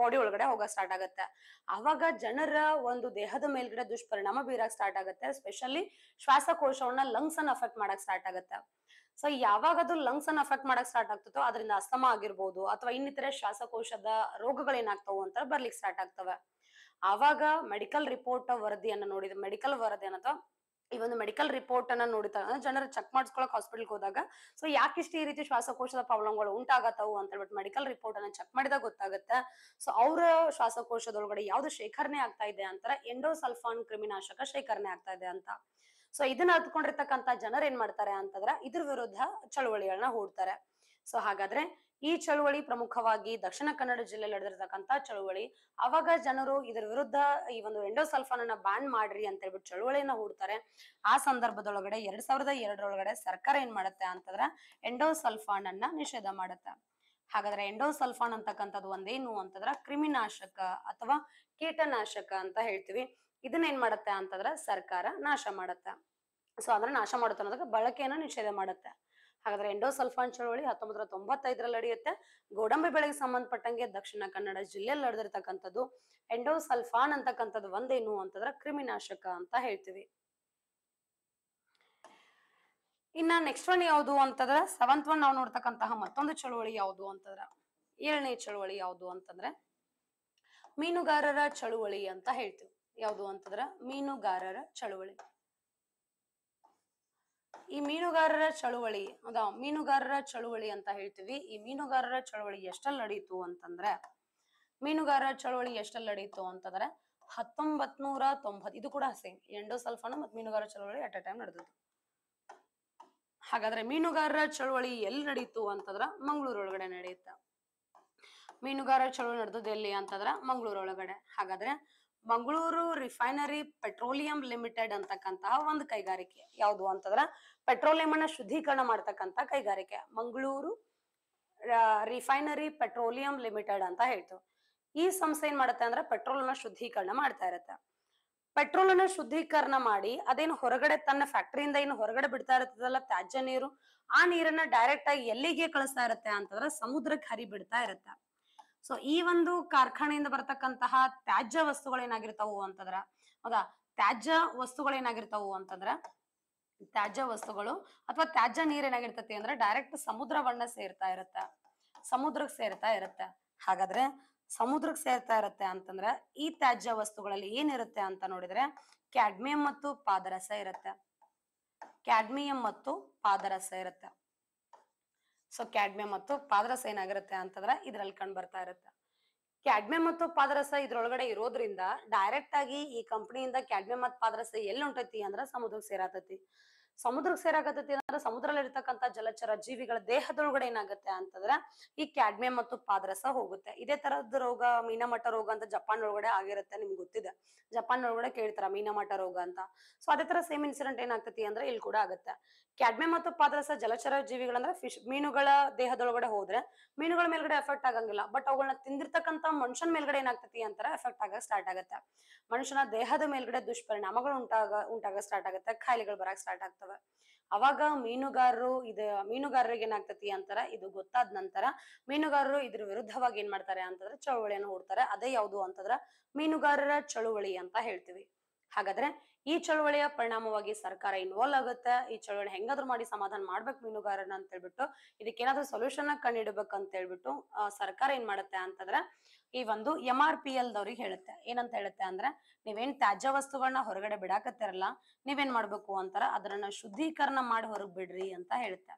Speaker 1: ಬಾಡಿ ಒಳಗಡೆ ಹೋಗಕ್ ಸ್ಟಾರ್ಟ್ ಆಗುತ್ತೆ ಅವಾಗ ಜನರ ಒಂದು ದೇಹದ ಮೇಲ್ಗಡೆ ದುಷ್ಪರಿಣಾಮ ಬೀರಕ್ ಸ್ಟಾರ್ಟ್ ಆಗುತ್ತೆ ಸ್ಪೆಷಲಿ ಶ್ವಾಸಕೋಶವನ್ನ ಲಂಗ್ಸ್ ಅನ್ನು ಅಫೆಕ್ಟ್ ಮಾಡಕ್ ಸ್ಟಾರ್ಟ್ ಆಗುತ್ತೆ ಸೊ ಯಾವಾಗ ಅದು ಲಂಗ್ಸ್ ಅನ್ನ ಅಫೆಕ್ಟ್ ಮಾಡಕ್ ಸ್ಟಾರ್ಟ್ ಆಗ್ತದೋ ಅದರಿಂದ ಅಸ್ತಮ ಆಗಿರ್ಬೋದು ಅಥವಾ ಇನ್ನಿತರ ಶ್ವಾಸಕೋಶದ ರೋಗಗಳೇನಾಗ್ತಾವು ಅಂತ ಬರ್ಲಿಕ್ಕೆ ಸ್ಟಾರ್ಟ್ ಆಗ್ತವೆ ಆವಾಗ ಮೆಡಿಕಲ್ ರಿಪೋರ್ಟ್ ವರದಿಯನ್ನ ನೋಡಿದ ಮೆಡಿಕಲ್ ವರದಿ ಅನ್ನೋದು ಈ ಒಂದು ಮೆಡಿಕಲ್ ರಿಪೋರ್ಟ್ ಅನ್ನ ನೋಡಿದ ಜನರು ಚೆಕ್ ಮಾಡಿಸ್ಕೊಳಕ್ ಹಾಸ್ಪಿಟಲ್ಗೆ ಹೋದಾಗ ಸೊ ಯಾಕಿಷ್ಟು ಈ ರೀತಿ ಶ್ವಾಸಕೋಶದ ಪ್ರಾಬ್ಲಮ್ಗಳು ಉಂಟಾಗತ್ತವು ಅಂತ ಹೇಳ್ಬಿಟ್ಟು ಮೆಡಿಕಲ್ ರಿಪೋರ್ಟ್ ಅನ್ನ ಚೆಕ್ ಮಾಡಿದಾಗ ಗೊತ್ತಾಗುತ್ತೆ ಸೊ ಅವರ ಶ್ವಾಸಕೋಶದೊಳಗಡೆ ಯಾವ್ದು ಶೇಖರಣೆ ಆಗ್ತಾ ಇದೆ ಅಂತಾರೆ ಎಂಡೋಸಲ್ಫಾನ್ ಕ್ರಿಮಿನಾಶಕ ಶೇಖರಣೆ ಆಗ್ತಾ ಇದೆ ಅಂತ ಸೊ ಇದನ್ನ ಹತ್ಕೊಂಡಿರ್ತಕ್ಕಂತ ಜನರು ಏನ್ ಮಾಡ್ತಾರೆ ಅಂತಂದ್ರ ಇದ್ರ ವಿರುದ್ಧ ಚಳುವಳಿಗಳನ್ನ ಹೂಡ್ತಾರೆ ಸೊ ಹಾಗಾದ್ರೆ ಈ ಚಳುವಳಿ ಪ್ರಮುಖವಾಗಿ ದಕ್ಷಿಣ ಕನ್ನಡ ಜಿಲ್ಲೆಯಲ್ಲಿ ನಡೆದಿರ್ತಕ್ಕಂತ ಚಳುವಳಿ ಅವಾಗ ಜನರು ಇದರ ವಿರುದ್ಧ ಈ ಒಂದು ಎಂಡೋಸಲ್ಫಾನ್ ಅನ್ನ ಬ್ಯಾನ್ ಮಾಡ್ರಿ ಅಂತ ಹೇಳ್ಬಿಟ್ಟು ಚಳುವಳಿಯನ್ನ ಹೂಡ್ತಾರೆ ಆ ಸಂದರ್ಭದೊಳಗಡೆ ಎರಡ್ ಸಾವಿರದ ಎರಡರೊಳಗಡೆ ಸರ್ಕಾರ ಏನ್ ಮಾಡುತ್ತೆ ಅಂತಂದ್ರ ಎಂಡೋಸಲ್ಫಾನ್ ಅನ್ನ ನಿಷೇಧ ಮಾಡುತ್ತೆ ಹಾಗಾದ್ರೆ ಎಂಡೋಸಲ್ಫಾನ್ ಅಂತಕ್ಕಂಥದ್ದು ಒಂದೇನು ಅಂತಂದ್ರ ಕ್ರಿಮಿನಾಶಕ ಅಥವಾ ಕೀಟನಾಶಕ ಅಂತ ಹೇಳ್ತೀವಿ ಇದನ್ನ ಏನ್ ಮಾಡತ್ತೆ ಅಂತಂದ್ರ ಸರ್ಕಾರ ನಾಶ ಮಾಡತ್ತೆ ಸೊ ಅದನ್ನ ನಾಶ ಮಾಡುತ್ತೆ ಅನ್ನೋದಕ್ಕೆ ಬಳಕೆಯನ್ನು ನಿಷೇಧ ಮಾಡುತ್ತೆ ಹಾಗಾದ್ರೆ ಎಂಡೋಸಲ್ಫಾನ್ ಚಳವಳಿ ಹತ್ತೊಂಬತ್ತರ ತೊಂಬತ್ತೈದರಲ್ಲಿ ನಡೆಯುತ್ತೆ ಗೋಡಂಬಿ ಬೆಳೆಗೆ ಸಂಬಂಧಪಟ್ಟಂಗೆ ದಕ್ಷಿಣ ಕನ್ನಡ ಜಿಲ್ಲೆಯಲ್ಲಿ ನಡೆದಿರ್ತಕ್ಕಂಥದ್ದು ಎಂಡೋಸಲ್ಫಾನ್ ಅಂತಕ್ಕಂಥದ್ದು ಒಂದೇನು ಅಂತಂದ್ರ ಕ್ರಿಮಿನಾಶಕ ಅಂತ ಹೇಳ್ತೀವಿ ಇನ್ನ ನೆಕ್ಸ್ಟ್ ಒನ್ ಯಾವುದು ಅಂತಂದ್ರ ಸೆವೆಂತ್ ಒನ್ ನಾವು ನೋಡ್ತಕ್ಕಂತಹ ಮತ್ತೊಂದು ಚಳುವಳಿ ಯಾವುದು ಅಂತಂದ್ರ ಏಳನೇ ಚಳುವಳಿ ಯಾವುದು ಅಂತಂದ್ರೆ ಮೀನುಗಾರರ ಚಳುವಳಿ ಅಂತ ಹೇಳ್ತೀವಿ ಯಾವುದು ಅಂತಂದ್ರ ಮೀನುಗಾರರ ಚಳುವಳಿ ಈ ಮೀನುಗಾರರ ಚಳುವಳಿ ಅದ ಮೀನುಗಾರರ ಚಳುವಳಿ ಅಂತ ಹೇಳ್ತೀವಿ ಈ ಮೀನುಗಾರರ ಚಳುವಳಿ ಎಷ್ಟಲ್ಲಿ ನಡೆಯಿತು ಅಂತಂದ್ರ ಮೀನುಗಾರರ ಚಳುವಳಿ ಎಷ್ಟಲ್ಲಿ ನಡೆಯಿತು ಅಂತಂದ್ರ ಹತ್ತೊಂಬತ್ ನೂರ ತೊಂಬತ್ ಇದು ಕೂಡ ಸೇಮ್ ಎಂಡೋ ಸಲ್ಫಾನು ಮತ್ತು ಮೀನುಗಾರರ ಚಳುವಳಿ ಅಟ್ ಎ ಟೈಮ್ ನಡೆದದ್ದು ಹಾಗಾದ್ರೆ ಮೀನುಗಾರರ ಚಳುವಳಿ ಎಲ್ಲಿ ನಡೆಯಿತು ಅಂತಂದ್ರ ಮಂಗಳೂರು ಒಳಗಡೆ ನಡೆಯುತ್ತ ಮೀನುಗಾರರ ಚಳುವಳಿ ನಡೆದದ್ದು ಎಲ್ಲಿ ಅಂತಂದ್ರ ಮಂಗಳೂರು ಒಳಗಡೆ ಹಾಗಾದ್ರೆ ಮಂಗಳೂರು ರಿಫೈನರಿ ಪೆಟ್ರೋಲಿಯಂ ಲಿಮಿಟೆಡ್ ಅಂತಕ್ಕಂತಹ ಒಂದು ಕೈಗಾರಿಕೆ ಯಾವುದು ಅಂತಂದ್ರ ಪೆಟ್ರೋಲಿಯಂ ಅನ್ನ ಶುದ್ಧೀಕರಣ ಮಾಡ್ತಕ್ಕಂತ ಕೈಗಾರಿಕೆ ಮಂಗಳೂರು ರಿಫೈನರಿ ಪೆಟ್ರೋಲಿಯಂ ಲಿಮಿಟೆಡ್ ಅಂತ ಹೇಳ್ತು ಈ ಸಂಸ್ಥೆ ಏನ್ ಮಾಡುತ್ತೆ ಅಂದ್ರೆ ಪೆಟ್ರೋಲ್ ನ ಶುದ್ಧೀಕರಣ ಮಾಡ್ತಾ ಇರತ್ತೆ ಪೆಟ್ರೋಲ್ ಅನ್ನ ಶುದ್ಧೀಕರಣ ಮಾಡಿ ಅದೇನು ಹೊರಗಡೆ ತನ್ನ ಫ್ಯಾಕ್ಟರಿಯಿಂದ ಏನು ಹೊರಗಡೆ ಬಿಡ್ತಾ ಇರ್ತದಲ್ಲ ತ್ಯಾಜ್ಯ ನೀರು ಆ ನೀರನ್ನ ಡೈರೆಕ್ಟ್ ಆಗಿ ಎಲ್ಲಿಗೆ ಕಳಿಸ್ತಾ ಇರತ್ತೆ ಅಂತಂದ್ರೆ ಸಮುದ್ರಕ್ಕೆ ಹರಿ ಬಿಡ್ತಾ ಇರತ್ತೆ ಸೊ ಈ ಒಂದು ಕಾರ್ಖಾನೆಯಿಂದ ಬರ್ತಕ್ಕಂತಹ ತ್ಯಾಜ್ಯ ವಸ್ತುಗಳೇನಾಗಿರ್ತಾವು ಅಂತಂದ್ರ ಹೌದಾ ತ್ಯಾಜ್ಯ ವಸ್ತುಗಳೇನಾಗಿರ್ತಾವು ಅಂತಂದ್ರ ತ್ಯಾಜ್ಯ ವಸ್ತುಗಳು ಅಥವಾ ತ್ಯಾಜ್ಯ ನೀರ್ ಏನಾಗಿರ್ತತಿ ಅಂದ್ರೆ ಡೈರೆಕ್ಟ್ ಸಮುದ್ರವನ್ನ ಸೇರ್ತಾ ಇರತ್ತೆ ಸಮುದ್ರಕ್ಕೆ ಸೇರ್ತಾ ಇರುತ್ತೆ ಹಾಗಾದ್ರೆ ಸಮುದ್ರಕ್ಕೆ ಸೇರ್ತಾ ಇರುತ್ತೆ ಅಂತಂದ್ರ ಈ ತ್ಯಾಜ್ಯ ವಸ್ತುಗಳಲ್ಲಿ ಏನಿರುತ್ತೆ ಅಂತ ನೋಡಿದ್ರೆ ಕ್ಯಾಡ್ಮಿಯಂ ಮತ್ತು ಪಾದರಸ ಇರುತ್ತೆ ಕ್ಯಾಡ್ಮಿಯಂ ಮತ್ತು ಪಾದರಸ ಇರುತ್ತೆ ಸೊ ಕ್ಯಾಡ್ಮಿಯಂ ಮತ್ತು ಪಾದರಸ ಏನಾಗಿರುತ್ತೆ ಅಂತಂದ್ರೆ ಇದ್ರಲ್ಲಿ ಕಂಡು ಬರ್ತಾ ಇರುತ್ತೆ ಕ್ಯಾಡ್ಮೆ ಮತ್ತು ಪಾದರಸ ಇದ್ರೊಳಗಡೆ ಇರೋದ್ರಿಂದ ಡೈರೆಕ್ಟ್ ಆಗಿ ಈ ಕಂಪನಿಯಿಂದ ಕ್ಯಾಡ್ಮೆ ಮತ್ತು ಪಾದರಸ ಎಲ್ಲಿ ಹೊಂಟೈತಿ ಅಂದ್ರ ಸಮುದ್ರಕ್ಕೆ ಸೇರಾತತಿ ಸಮುದ್ರಕ್ಕೆ ಸೇರಾಕತೈತಿ ಸಮುದ್ರದಲ್ಲಿ ಇರ್ತಕ್ಕಂಥ ಜಲಚರ ಜೀವಿಗಳ ದೇಹದೊಳಗಡೆ ಏನಾಗುತ್ತೆ ಅಂತಂದ್ರೆ ಈ ಕ್ಯಾಡ್ಮಿಯಂ ಮತ್ತು ಪಾದರಸ ಹೋಗುತ್ತೆ ಇದೇ ತರದ ರೋಗ ಮೀನಮಠ ರೋಗ ಅಂತ ಜಪಾನ್ ಒಳಗಡೆ ಆಗಿರುತ್ತೆ ನಿಮ್ಗೆ ಗೊತ್ತಿದೆ ಜಪಾನ್ ಒಳಗಡೆ ಕೇಳ್ತಾರ ಮೀನಮಠ ರೋಗ ಅಂತ ಸೊ ಅದೇ ತರ ಸೇಮ್ ಇನ್ಸಿಡೆಂಟ್ ಏನಾಗ್ತತಿ ಅಂದ್ರೆ ಇಲ್ಲಿ ಕೂಡ ಆಗುತ್ತೆ ಕ್ಯಾಡ್ಮಿಯಂ ಮತ್ತು ಪಾದರಸ ಜಲಚರ ಜೀವಿಗಳಂದ್ರೆ ಫಿಶ್ ಮೀನುಗಳ ದೇಹದೊಳಗಡೆ ಹೋದ್ರೆ ಮೀನುಗಳ ಮೇಲ್ಗಡೆ ಎಫೆಕ್ಟ್ ಆಗಂಗಿಲ್ಲ ಬಟ್ ಅವುಗಳನ್ನ ತಿಂದಿರ್ತಕ್ಕಂಥ ಮನುಷ್ಯನ ಮೇಲ್ಗಡೆ ಏನಾಗ್ತತಿ ಅಂತಾರೆ ಎಫೆಕ್ಟ್ ಆಗ ಸ್ಟಾರ್ಟ್ ಆಗುತ್ತೆ ಮನುಷ್ಯನ ದೇಹದ ಮೇಲ್ಗಡೆ ದುಷ್ಪರಿಣಾಮಗಳು ಉಂಟಾಗ ಉಂಟಾಗ ಸ್ಟಾರ್ಟ್ ಆಗುತ್ತೆ ಖಾಯಿಲೆಗಳು ಬರಕ್ ಸ್ಟಾರ್ಟ್ ಆಗ್ತವೆ ಅವಾಗ ಮೀನುಗಾರರು ಇದ ಮೀನುಗಾರರಿಗೆ ಏನಾಗ್ತತಿ ಅಂತಾರ ಇದು ಗೊತ್ತಾದ ನಂತರ ಮೀನುಗಾರರು ಇದ್ರ ವಿರುದ್ಧವಾಗಿ ಏನ್ ಮಾಡ್ತಾರೆ ಅಂತಂದ್ರೆ ಚಳುವಳಿಯನ್ನು ಹೂಡ್ತಾರೆ ಅದೇ ಯಾವುದು ಅಂತಂದ್ರ ಮೀನುಗಾರರ ಚಳುವಳಿ ಅಂತ ಹೇಳ್ತೀವಿ ಹಾಗಾದ್ರೆ ಈ ಚಳವಳಿಯ ಪರಿಣಾಮವಾಗಿ ಸರ್ಕಾರ ಇನ್ವಾಲ್ವ್ ಆಗುತ್ತೆ ಈ ಚಳವಳಿ ಹೆಂಗಾದ್ರೂ ಮಾಡಿ ಸಮಾಧಾನ ಮಾಡ್ಬೇಕು ಮೀನುಗಾರನ ಅಂತ ಹೇಳ್ಬಿಟ್ಟು ಇದಕ್ಕೇನಾದ್ರೂ ಸೊಲ್ಯೂಷನ್ ಕಂಡು ಹೇಳ್ಬಿಟ್ಟು ಸರ್ಕಾರ ಏನ್ ಮಾಡುತ್ತೆ ಅಂತಂದ್ರೆ ಈ ಒಂದು ಎಂ ಆರ್ ಪಿ ಎಲ್ ದವ್ರಿಗೆ ಹೇಳುತ್ತೆ ಏನಂತ ಹೇಳುತ್ತೆ ಅಂದ್ರೆ ನೀವೇನ್ ತ್ಯಾಜ್ಯ ವಸ್ತುಗಳನ್ನ ಹೊರಗಡೆ ಬಿಡಾಕತ್ತಿರಲ್ಲ ನೀವೇನ್ ಮಾಡ್ಬೇಕು ಅಂತಾರ ಅದನ್ನ ಶುದ್ಧೀಕರಣ ಮಾಡಿ ಹೊರಗ್ ಬಿಡ್ರಿ ಅಂತ ಹೇಳುತ್ತೆ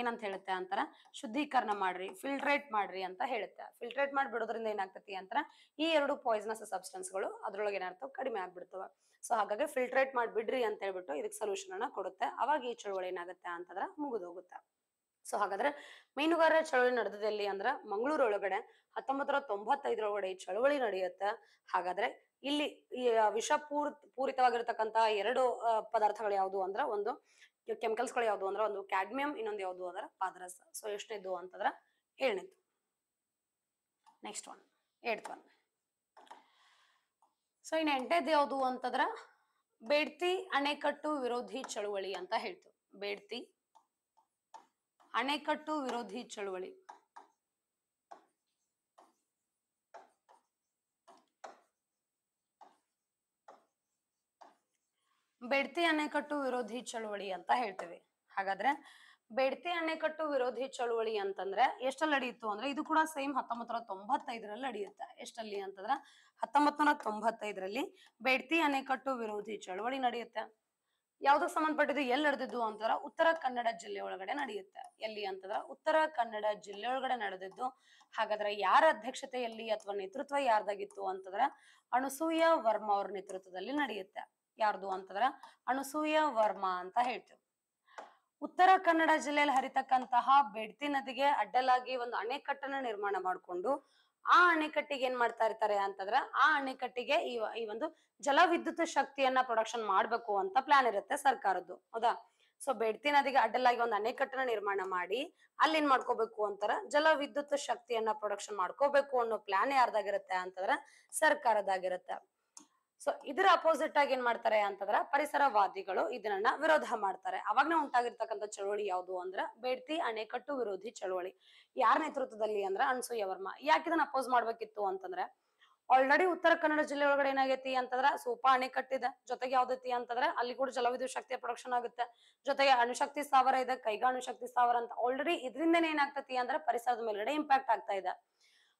Speaker 1: ಏನಂತ ಹೇಳುತ್ತೆ ಅಂತಾರ ಶುದ್ಧೀಕರಣ ಮಾಡ್ರಿ ಫಿಲ್ಟ್ರೇಟ್ ಮಾಡ್ರಿ ಅಂತ ಹೇಳುತ್ತೆ ಫಿಲ್ಟ್ರೇಟ್ ಮಾಡಿ ಬಿಡೋದ್ರಿಂದ ಏನಾಗ್ತತಿ ಅಂತಾರ ಈ ಎರಡು ಪಾಯ್ಸನಸ್ ಸಬ್ಸ್ಟೆನ್ಸ್ ಗಳು ಅದ್ರೊಳಗೆ ಏನಾಗ್ತಾವ ಕಡಿಮೆ ಆಗ್ಬಿಡ್ತವೆ ಸೊ ಹಾಗಾಗಿ ಫಿಲ್ಟ್ರೇಟ್ ಮಾಡಿಬಿಡ್ರಿ ಅಂತ ಹೇಳ್ಬಿಟ್ಟು ಇದಕ್ಕೆ ಸೊಲ್ಯೂಷನ್ ಅನ್ನ ಕೊಡುತ್ತೆ ಅವಾಗ ಈ ಚಳುವಳಿ ಏನಾಗುತ್ತೆ ಅಂತಂದ್ರೆ ಮುಗಿದೋಗುತ್ತೆ ಸೊ ಹಾಗಾದ್ರೆ ಮೀನುಗಾರರ ಚಳುವಳಿ ನಡೆದಲ್ಲಿ ಅಂದ್ರೆ ಮಂಗಳೂರು ಒಳಗಡೆ ಹತ್ತೊಂಬತ್ತರ ತೊಂಬತ್ತೈದರೊಳಗಡೆ ಈ ಚಳುವಳಿ ನಡೆಯುತ್ತೆ ಹಾಗಾದ್ರೆ ಇಲ್ಲಿ ವಿಷ ಪೂರ್ ಪೂರಿತವಾಗಿರ್ತಕ್ಕಂತಹ ಎರಡು ಪದಾರ್ಥಗಳು ಯಾವುದು ಅಂದ್ರೆ ಒಂದು ಕೆಮಿಕಲ್ಸ್ ಗಳು ಯಾವುದು ಅಂದ್ರೆ ಒಂದು ಕ್ಯಾಡ್ಮಿಯಂ ಇನ್ನೊಂದು ಯಾವುದು ಅಂದ್ರೆ ಪಾದರಸ ಸೊ ಎಷ್ಟಿದ್ದು ಅಂತಂದ್ರೆ ಏಳನೇದು next one eight one so ಇನ್ನು ಎಂಟೇದ್ ಯಾವುದು ಅಂತಂದ್ರ ಬೇಡ್ತಿ ಅಣೆಕಟ್ಟು ವಿರೋಧಿ ಚಳುವಳಿ ಅಂತ ಹೇಳ್ತು ಬೇಡ್ತಿ ಅಣೆಕಟ್ಟು ವಿರೋಧಿ ಚಳುವಳಿ ಬೇಡ್ತಿ ಅಣೆಕಟ್ಟು ವಿರೋಧಿ ಚಳುವಳಿ ಅಂತ ಹೇಳ್ತೇವೆ ಹಾಗಾದ್ರೆ ಬೇಡ್ತಿ ಅಣೆಕಟ್ಟು ವಿರೋಧಿ ಚಳುವಳಿ ಅಂತಂದ್ರೆ ಎಷ್ಟಲ್ಲಿ ನಡೆಯಿತು ಅಂದ್ರೆ ಇದು ಕೂಡ ಸೇಮ್ ನೂರ ತೊಂಬತ್ತೈದರಲ್ಲಿ ನಡೆಯುತ್ತೆ ಎಷ್ಟಲ್ಲಿ ಅಂತಂದ್ರ ಹತ್ತೊಂಬತ್ನೂರ ತೊಂಬತ್ತೈದರಲ್ಲಿ ಬೇಡ್ತಿ ಅಣೆಕಟ್ಟು ವಿರೋಧಿ ಚಳುವಳಿ ನಡೆಯುತ್ತೆ ಯಾವ್ದಕ್ ಸಂಬಂಧಪಟ್ಟಿದ್ದು ಎಲ್ಲಿ ನಡೆದಿದ್ದು ಅಂತಂದ್ರೆ ಉತ್ತರ ಕನ್ನಡ ಜಿಲ್ಲೆ ಒಳಗಡೆ ನಡೆಯುತ್ತೆ ಎಲ್ಲಿ ಅಂತಂದ್ರ ಉತ್ತರ ಕನ್ನಡ ಜಿಲ್ಲೆ ಒಳಗಡೆ ನಡೆದಿದ್ದು ಹಾಗಾದ್ರೆ ಯಾರ ಅಧ್ಯಕ್ಷತೆಯಲ್ಲಿ ಅಥವಾ ನೇತೃತ್ವ ಯಾರ್ದಾಗಿತ್ತು ಅಂತಂದ್ರ ಅಣುಸೂಯ ವರ್ಮ ಅವ್ರ ನೇತೃತ್ವದಲ್ಲಿ ನಡೆಯುತ್ತೆ ಯಾರ್ದು ಅಂತಂದ್ರ ಅಣುಸೂಯ ವರ್ಮ ಅಂತ ಹೇಳ್ತೇವೆ ಉತ್ತರ ಕನ್ನಡ ಜಿಲ್ಲೆಯಲ್ಲಿ ಹರಿತಕ್ಕಂತಹ ಬೆಡ್ತಿ ನದಿಗೆ ಅಡ್ಡಲಾಗಿ ಒಂದು ಅಣೆಕಟ್ಟನ್ನು ನಿರ್ಮಾಣ ಮಾಡಿಕೊಂಡು ಆ ಅಣೆಕಟ್ಟಿಗೆ ಏನ್ ಮಾಡ್ತಾ ಇರ್ತಾರೆ ಅಂತಂದ್ರೆ ಆ ಅಣೆಕಟ್ಟಿಗೆ ಈ ಈ ಒಂದು ಜಲವಿದ್ಯುತ್ ಶಕ್ತಿಯನ್ನ ಪ್ರೊಡಕ್ಷನ್ ಮಾಡ್ಬೇಕು ಅಂತ ಪ್ಲಾನ್ ಇರುತ್ತೆ ಸರ್ಕಾರದ್ದು ಹೌದಾ ಸೊ ಬೆಡ್ತಿ ನದಿಗೆ ಅಡ್ಡಲಾಗಿ ಒಂದು ಅಣೆಕಟ್ಟನ ನಿರ್ಮಾಣ ಮಾಡಿ ಅಲ್ಲಿ ಏನ್ ಮಾಡ್ಕೋಬೇಕು ಅಂತಾರ ಜಲವಿದ್ಯುತ್ ಶಕ್ತಿಯನ್ನ ಪ್ರೊಡಕ್ಷನ್ ಮಾಡ್ಕೋಬೇಕು ಅನ್ನೋ ಪ್ಲಾನ್ ಯಾರ್ದಾಗಿರುತ್ತೆ ಅಂತಂದ್ರ ಸರ್ಕಾರದಾಗಿರುತ್ತೆ ಸೊ ಇದರ ಅಪೋಸಿಟ್ ಆಗಿ ಏನ್ ಮಾಡ್ತಾರೆ ಅಂತಂದ್ರ ಪರಿಸರವಾದಿಗಳು ಇದನ್ನ ವಿರೋಧ ಮಾಡ್ತಾರೆ ಅವಾಗ ಉಂಟಾಗಿರ್ತಕ್ಕಂಥ ಚಳುವಳಿ ಯಾವುದು ಅಂದ್ರ ಬೇಡ್ತಿ ಅಣೆಕಟ್ಟು ವಿರೋಧಿ ಚಳುವಳಿ ಯಾರ ನೇತೃತ್ವದಲ್ಲಿ ಅಂದ್ರ ಅನ್ಸೂಯ ವರ್ಮ ಯಾಕೆ ಇದನ್ನ ಅಪೋಸ್ ಮಾಡ್ಬೇಕಿತ್ತು ಅಂತಂದ್ರೆ ಆಲ್ರೆಡಿ ಉತ್ತರ ಕನ್ನಡ ಜಿಲ್ಲೆ ಒಳಗಡೆ ಏನಾಗೈತಿ ಅಂತಂದ್ರ ಸೂಪ ಅಣೆಕಟ್ಟಿದೆ ಜೊತೆಗೆ ಯಾವ್ದೈತಿ ಅಂತಂದ್ರೆ ಅಲ್ಲಿ ಕೂಡ ಜಲವಿದ್ಯುತ್ ಶಕ್ತಿಯ ಪ್ರೊಡಕ್ಷನ್ ಆಗುತ್ತೆ ಜೊತೆಗೆ ಅಣುಶಕ್ತಿ ಸ್ಥಾವರ ಇದೆ ಕೈಗಾ ಅಣುಶಕ್ತಿ ಸ್ಥಾವರ ಅಂತ ಆಲ್ರೆಡಿ ಇದರಿಂದ ಏನಾಗ್ತತಿ ಅಂದ್ರೆ ಪರಿಸರದ ಮೇಲ್ಗಡೆ ಇಂಪ್ಯಾಕ್ಟ್ ಆಗ್ತಾ ಇದೆ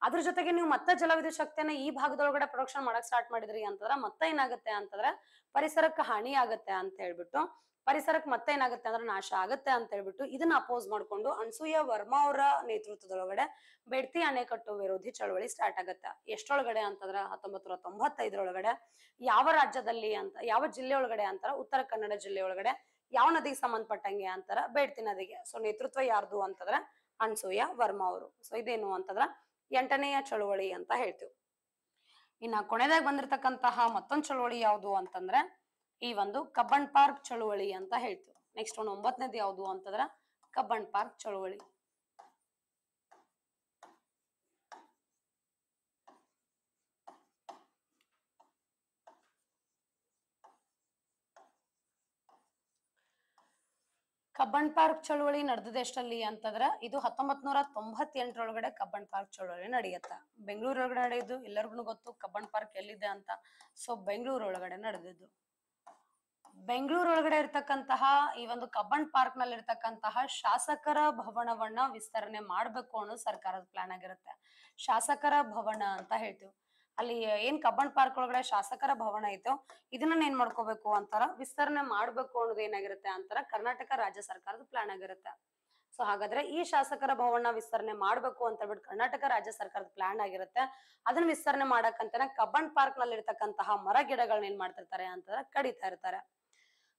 Speaker 1: ಅದ್ರ ಜೊತೆಗೆ ನೀವು ಮತ್ತೆ ಜಲವಿದ್ಯುತ್ ಶಕ್ತಿಯನ್ನ ಈ ಭಾಗದೊಳಗಡೆ ಪ್ರೊಡಕ್ಷನ್ ಮಾಡಕ್ ಸ್ಟಾರ್ಟ್ ಮಾಡಿದ್ರಿ ಅಂತಂದ್ರೆ ಮತ್ತೆ ಏನಾಗುತ್ತೆ ಅಂತಂದ್ರೆ ಪರಿಸರಕ್ಕೆ ಹಾನಿ ಆಗತ್ತೆ ಅಂತ ಹೇಳ್ಬಿಟ್ಟು ಪರಿಸರಕ್ಕೆ ಮತ್ತೆ ಏನಾಗುತ್ತೆ ಅಂದ್ರೆ ನಾಶ ಆಗುತ್ತೆ ಅಂತ ಹೇಳ್ಬಿಟ್ಟು ಇದನ್ನ ಅಪೋಸ್ ಮಾಡ್ಕೊಂಡು ಅನ್ಸೂಯ ವರ್ಮಾ ಅವರ ನೇತೃತ್ವದೊಳಗಡೆ ಬೆಡ್ತಿ ಅಣೆಕಟ್ಟು ವಿರೋಧಿ ಚಳವಳಿ ಸ್ಟಾರ್ಟ್ ಆಗತ್ತೆ ಎಷ್ಟೊಳಗಡೆ ಅಂತಂದ್ರೆ ಹತ್ತೊಂಬತ್ತು ತೊಂಬತ್ತೈದರೊಳಗಡೆ ಯಾವ ರಾಜ್ಯದಲ್ಲಿ ಅಂತ ಯಾವ ಜಿಲ್ಲೆ ಒಳಗಡೆ ಅಂತಾರ ಉತ್ತರ ಕನ್ನಡ ಜಿಲ್ಲೆ ಒಳಗಡೆ ಯಾವ ನದಿಗೆ ಸಂಬಂಧಪಟ್ಟಂಗೆ ಅಂತಾರ ಬೇಡ್ತಿ ನದಿಗೆ ಸೊ ನೇತೃತ್ವ ಯಾರ್ದು ಅಂತಂದ್ರೆ ಅನ್ಸೂಯ ವರ್ಮಾ ಅವರು ಸೊ ಇದೇನು ಅಂತಂದ್ರ ಎಂಟನೆಯ ಚಳುವಳಿ ಅಂತ ಹೇಳ್ತೀವಿ ಇನ್ನ ಕೊನೆದಾಗ ಬಂದಿರತಕ್ಕಂತಹ ಮತ್ತೊಂದು ಚಳುವಳಿ ಯಾವುದು ಅಂತಂದ್ರೆ ಈ ಒಂದು ಕಬ್ಬನ್ ಪಾರ್ಕ್ ಚಳುವಳಿ ಅಂತ ಹೇಳ್ತೀವಿ ನೆಕ್ಸ್ಟ್ ಒಂದು ಒಂಬತ್ತನೇದು ಯಾವುದು ಅಂತಂದ್ರೆ ಕಬ್ಬನ್ ಪಾರ್ಕ್ ಚಳುವಳಿ ಕಬ್ಬನ್ ಪಾರ್ಕ್ ಚಳುವಳಿ ನಡೆದದೆಷ್ಟಲ್ಲಿ ಅಂತಂದ್ರ ಇದು ಹತ್ತೊಂಬತ್ ನೂರ ತೊಂಬತ್ತೆಂಟರೊಳಗಡೆ ಕಬ್ಬನ್ ಪಾರ್ಕ್ ಚಳುವಳಿ ನಡೆಯತ್ತ ಒಳಗಡೆ ನಡೆಯುದು ಎಲ್ಲರಿಗೂ ಗೊತ್ತು ಕಬ್ಬನ್ ಪಾರ್ಕ್ ಎಲ್ಲಿದೆ ಅಂತ ಸೊ ಬೆಂಗಳೂರೊಳಗಡೆ ನಡೆದಿದ್ದು ಬೆಂಗಳೂರೊಳಗಡೆ ಇರ್ತಕ್ಕಂತಹ ಈ ಒಂದು ಕಬ್ಬನ್ ಪಾರ್ಕ್ ನಲ್ಲಿ ಇರ್ತಕ್ಕಂತಹ ಶಾಸಕರ ಭವನವನ್ನ ವಿಸ್ತರಣೆ ಮಾಡ್ಬೇಕು ಅನ್ನೋ ಸರ್ಕಾರದ ಪ್ಲಾನ್ ಆಗಿರುತ್ತೆ ಶಾಸಕರ ಭವನ ಅಂತ ಹೇಳ್ತೀವಿ ಅಲ್ಲಿ ಏನ್ ಕಬ್ಬನ್ ಪಾರ್ಕ್ ಒಳಗಡೆ ಶಾಸಕರ ಭವನ ಐತೋ ಇದನ್ನ ಏನ್ ಮಾಡ್ಕೋಬೇಕು ಅಂತಾರ ವಿಸ್ತರಣೆ ಮಾಡ್ಬೇಕು ಅನ್ನೋದು ಏನಾಗಿರುತ್ತೆ ಅಂತಾರ ಕರ್ನಾಟಕ ರಾಜ್ಯ ಸರ್ಕಾರದ ಪ್ಲಾನ್ ಆಗಿರುತ್ತೆ ಸೊ ಹಾಗಾದ್ರೆ ಈ ಶಾಸಕರ ಭವನ ವಿಸ್ತರಣೆ ಮಾಡ್ಬೇಕು ಅಂತ ಹೇಳ್ಬಿಟ್ಟು ಕರ್ನಾಟಕ ರಾಜ್ಯ ಸರ್ಕಾರದ ಪ್ಲಾನ್ ಆಗಿರುತ್ತೆ ಅದನ್ನ ವಿಸ್ತರಣೆ ಮಾಡಕ್ಕಂತನ ಕಬ್ಬನ್ ಪಾರ್ಕ್ ನಲ್ಲಿ ಇರ್ತಕ್ಕಂತಹ ಮರ ಗಿಡಗಳನ್ನ ಏನ್ ಮಾಡ್ತಿರ್ತಾರೆ ಅಂತ ಕಡಿತಾ ಇರ್ತಾರೆ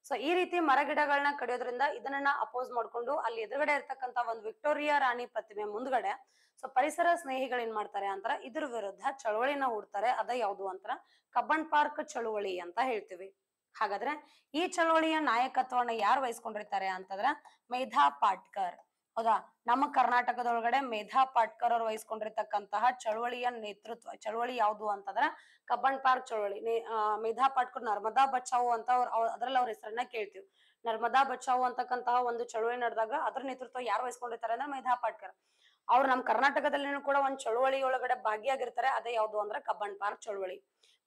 Speaker 1: ಸೊ ಈ ರೀತಿ ಮರ ಗಿಡಗಳನ್ನ ಕಡಿಯೋದ್ರಿಂದ ಇದನ್ನ ಅಪೋಸ್ ಮಾಡ್ಕೊಂಡು ಅಲ್ಲಿ ಎದುರುಗಡೆ ಇರ್ತಕ್ಕಂತ ಒಂದು ವಿಕ್ಟೋರಿಯಾ ರಾಣಿ ಪ್ರತಿಮೆ ಮುಂದ್ಗಡೆ ಸೊ ಪರಿಸರ ಸ್ನೇಹಿಗಳು ಏನ್ ಮಾಡ್ತಾರೆ ಅಂತಾರ ಇದ್ರ ವಿರುದ್ಧ ಚಳವಳಿನ ಹೂಡ್ತಾರೆ ಅದ ಯಾವ್ದು ಅಂತರ ಕಬ್ಬನ್ ಪಾರ್ಕ್ ಚಳುವಳಿ ಅಂತ ಹೇಳ್ತೀವಿ ಹಾಗಾದ್ರೆ ಈ ಚಳವಳಿಯ ನಾಯಕತ್ವನ ಯಾರು ವಹಿಸ್ಕೊಂಡಿರ್ತಾರೆ ಅಂತಂದ್ರ ಮೇಧಾ ಪಾಟ್ಕರ್ ಹೌದಾ ನಮ್ಮ ಕರ್ನಾಟಕದೊಳಗಡೆ ಮೇಧಾ ಪಾಟ್ಕರ್ ಅವರು ವಹಿಸ್ಕೊಂಡಿರ್ತಕ್ಕಂತಹ ಚಳವಳಿಯ ನೇತೃತ್ವ ಚಳವಳಿ ಯಾವ್ದು ಅಂತಂದ್ರ ಕಬ್ಬನ್ ಪಾರ್ಕ್ ಚಳವಳಿ ಮೇಧಾ ಪಾಟ್ಕರ್ ನರ್ಮದಾ ಬಚಾವು ಅಂತ ಅವ್ರ ಅದ್ರಲ್ಲಿ ಅವ್ರ ಹೆಸರನ್ನ ಕೇಳ್ತೀವಿ ನರ್ಮದಾ ಬಚಾವು ಅಂತಕ್ಕಂತಹ ಒಂದು ಚಳವಳಿ ನಡೆದಾಗ ಅದ್ರ ನೇತೃತ್ವ ಯಾರು ವಹಿಸ್ಕೊಂಡಿರ್ತಾರೆ ಅಂದ್ರೆ ಮೇಧಾ ಪಾಟ್ಕರ್ ಅವ್ರು ನಮ್ಮ ಕರ್ನಾಟಕದಲ್ಲಿನೂ ಕೂಡ ಒಂದ್ ಚಳುವಳಿ ಒಳಗಡೆ ಭಾಗಿಯಾಗಿರ್ತಾರೆ ಅದೇ ಯಾವ್ದು ಅಂದ್ರೆ ಕಬ್ಬನ್ ಪಾರ್ಕ್ ಚಳುವಳಿ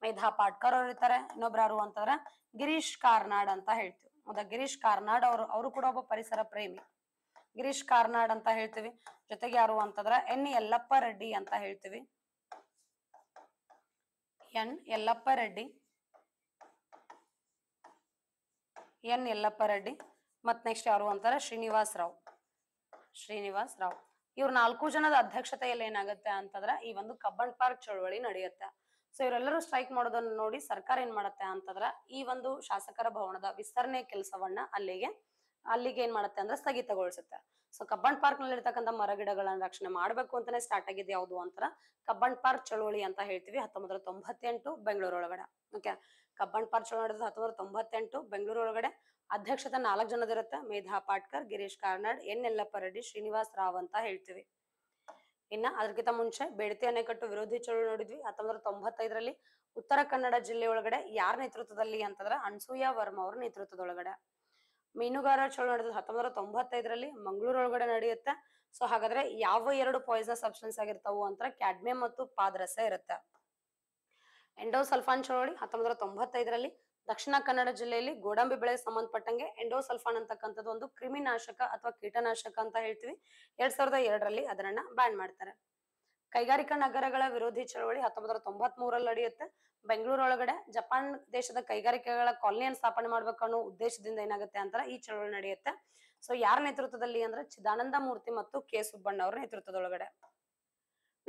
Speaker 1: ಮೇಧಾ ಪಾಟ್ಕರ್ ಅವ್ರು ಇರ್ತಾರೆ ಇನ್ನೊಬ್ರು ಯಾರು ಅಂತಂದ್ರೆ ಗಿರೀಶ್ ಕಾರ್ನಾಡ್ ಅಂತ ಹೇಳ್ತೀವಿ ಹೌದಾ ಗಿರೀಶ್ ಕಾರ್ನಾಡ್ ಅವರು ಅವರು ಕೂಡ ಒಬ್ಬ ಪರಿಸರ ಪ್ರೇಮಿ ಗಿರೀಶ್ ಕಾರ್ನಾಡ್ ಅಂತ ಹೇಳ್ತೀವಿ ಜೊತೆಗೆ ಯಾರು ಅಂತಂದ್ರ ಎನ್ ಯಲ್ಲಪ್ಪ ರೆಡ್ಡಿ ಅಂತ ಹೇಳ್ತೀವಿ ಎನ್ ಯಲ್ಲಪ್ಪ ರೆಡ್ಡಿ ಎನ್ ಯಲ್ಲಪ್ಪ ರೆಡ್ಡಿ ಮತ್ ನೆಕ್ಸ್ಟ್ ಯಾರು ಅಂತಾರೆ ಶ್ರೀನಿವಾಸ್ ರಾವ್ ಶ್ರೀನಿವಾಸ್ ರಾವ್ ಇವ್ರ ನಾಲ್ಕು ಜನದ ಅಧ್ಯಕ್ಷತೆಯಲ್ಲಿ ಏನಾಗುತ್ತೆ ಅಂತಂದ್ರೆ ಈ ಒಂದು ಕಬ್ಬನ್ ಪಾರ್ಕ್ ಚಳವಳಿ ನಡೆಯುತ್ತೆ ಸೊ ಇವರೆಲ್ಲರೂ ಸ್ಟ್ರೈಕ್ ಮಾಡೋದನ್ನ ನೋಡಿ ಸರ್ಕಾರ ಏನ್ ಮಾಡುತ್ತೆ ಅಂತಂದ್ರ ಈ ಒಂದು ಶಾಸಕರ ಭವನದ ವಿಸ್ತರಣೆ ಕೆಲಸವನ್ನ ಅಲ್ಲಿಗೆ ಅಲ್ಲಿಗೆ ಏನ್ ಮಾಡುತ್ತೆ ಅಂದ್ರೆ ಸ್ಥಗಿತಗೊಳಿಸುತ್ತೆ ಸೊ ಕಬ್ಬನ್ ಪಾರ್ಕ್ ನಲ್ಲಿ ಇರ್ತಕ್ಕಂಥ ಗಿಡಗಳನ್ನ ರಕ್ಷಣೆ ಮಾಡ್ಬೇಕು ಅಂತಾನೆ ಸ್ಟಾರ್ಟ್ ಆಗಿದೆ ಯಾವುದು ಅಂತರ ಕಬ್ಬನ್ ಪಾರ್ಕ್ ಚಳವಳಿ ಅಂತ ಹೇಳ್ತೀವಿ ಹತ್ತೊಂಬತ್ತರ ತೊಂಬತ್ತೆಂಟು ಬೆಂಗಳೂರು ಒಳಗಡೆ ಓಕೆ ಕಬ್ಬನ್ ಪಾರ್ಕ್ ಚಳವಳಿ ಹತ್ತೊಂಬತ್ತರ ತೊಂಬತ್ತೆಂಟು ಬೆಂಗಳೂರು ಒಳಗಡೆ ಅಧ್ಯಕ್ಷತೆ ನಾಲ್ಕು ಜನದಿರುತ್ತೆ ಮೇಧಾ ಪಾಟ್ಕರ್ ಗಿರೀಶ್ ಕಾರ್ನಾಡ್ ಎನ್ ಎಲ್ಲಪ್ಪ ರೆಡ್ಡಿ ಶ್ರೀನಿವಾಸ್ ರಾವ್ ಅಂತ ಹೇಳ್ತೀವಿ ಇನ್ನ ಅದಕ್ಕಿಂತ ಮುಂಚೆ ಬೆಳತಿ ಅಣೆಕಟ್ಟು ವಿರೋಧಿ ಚಳುವಳಿ ನೋಡಿದ್ವಿ ಹತ್ತೊಂಬತ್ತು ತೊಂಬತ್ತೈದರಲ್ಲಿ ಉತ್ತರ ಕನ್ನಡ ಜಿಲ್ಲೆ ಒಳಗಡೆ ಯಾರ ನೇತೃತ್ವದಲ್ಲಿ ಅಂತಂದ್ರೆ ಅನ್ಸೂಯ ವರ್ಮ ಅವರ ನೇತೃತ್ವದೊಳಗಡೆ ಮೀನುಗಾರ ಚಳುವಳಿ ನಡೆದ ಹತ್ತೊಂಬತ್ತು ತೊಂಬತ್ತೈದರಲ್ಲಿ ಮಂಗಳೂರು ಒಳಗಡೆ ನಡೆಯುತ್ತೆ ಸೊ ಹಾಗಾದ್ರೆ ಯಾವ ಎರಡು ಪಾಯ್ಸನ್ ಸಬ್ಸ್ಟೆನ್ಸ್ ಆಗಿರ್ತಾವು ಅಂತ ಕ್ಯಾಡ್ಮಿಯಂ ಮತ್ತು ಪಾದರಸ ಇರುತ್ತೆ ಎಂಡೋಸಲ್ಫಾನ್ ಚಳುವಳಿ ಹತ್ತೊಂಬತ್ತು ತೊಂಬತ್ತೈದರಲ್ಲಿ ದಕ್ಷಿಣ ಕನ್ನಡ ಜಿಲ್ಲೆಯಲ್ಲಿ ಗೋಡಂಬಿ ಬೆಳೆಗೆ ಸಂಬಂಧಪಟ್ಟಂಗೆ ಎಂಡೋಸಲ್ಫಾನ್ ಅಂತಕ್ಕಂಥದ್ದು ಒಂದು ಕ್ರಿಮಿನಾಶಕ ಅಥವಾ ಕೀಟನಾಶಕ ಅಂತ ಹೇಳ್ತೀವಿ ಎರಡ್ ಸಾವಿರದ ಎರಡರಲ್ಲಿ ಅದನ್ನ ಬ್ಯಾನ್ ಮಾಡ್ತಾರೆ ಕೈಗಾರಿಕಾ ನಗರಗಳ ವಿರೋಧಿ ಚಳವಳಿ ಹತ್ತೊಂಬತ್ತರ ತೊಂಬತ್ ಮೂರಲ್ಲಿ ನಡೆಯುತ್ತೆ ಬೆಂಗಳೂರು ಒಳಗಡೆ ಜಪಾನ್ ದೇಶದ ಕೈಗಾರಿಕೆಗಳ ಕಾಲನಿಯನ್ನು ಸ್ಥಾಪನೆ ಮಾಡ್ಬೇಕು ಅನ್ನೋ ಉದ್ದೇಶದಿಂದ ಏನಾಗುತ್ತೆ ಅಂತ ಈ ಚಳವಳಿ ನಡೆಯುತ್ತೆ ಸೊ ಯಾರ ನೇತೃತ್ವದಲ್ಲಿ ಅಂದ್ರೆ ಚಿದಾನಂದ ಮೂರ್ತಿ ಮತ್ತು ಕೆ ಸುಬ್ಬಣ್ಣ ಅವರ ನೇತೃತ್ವದೊಳಗಡೆ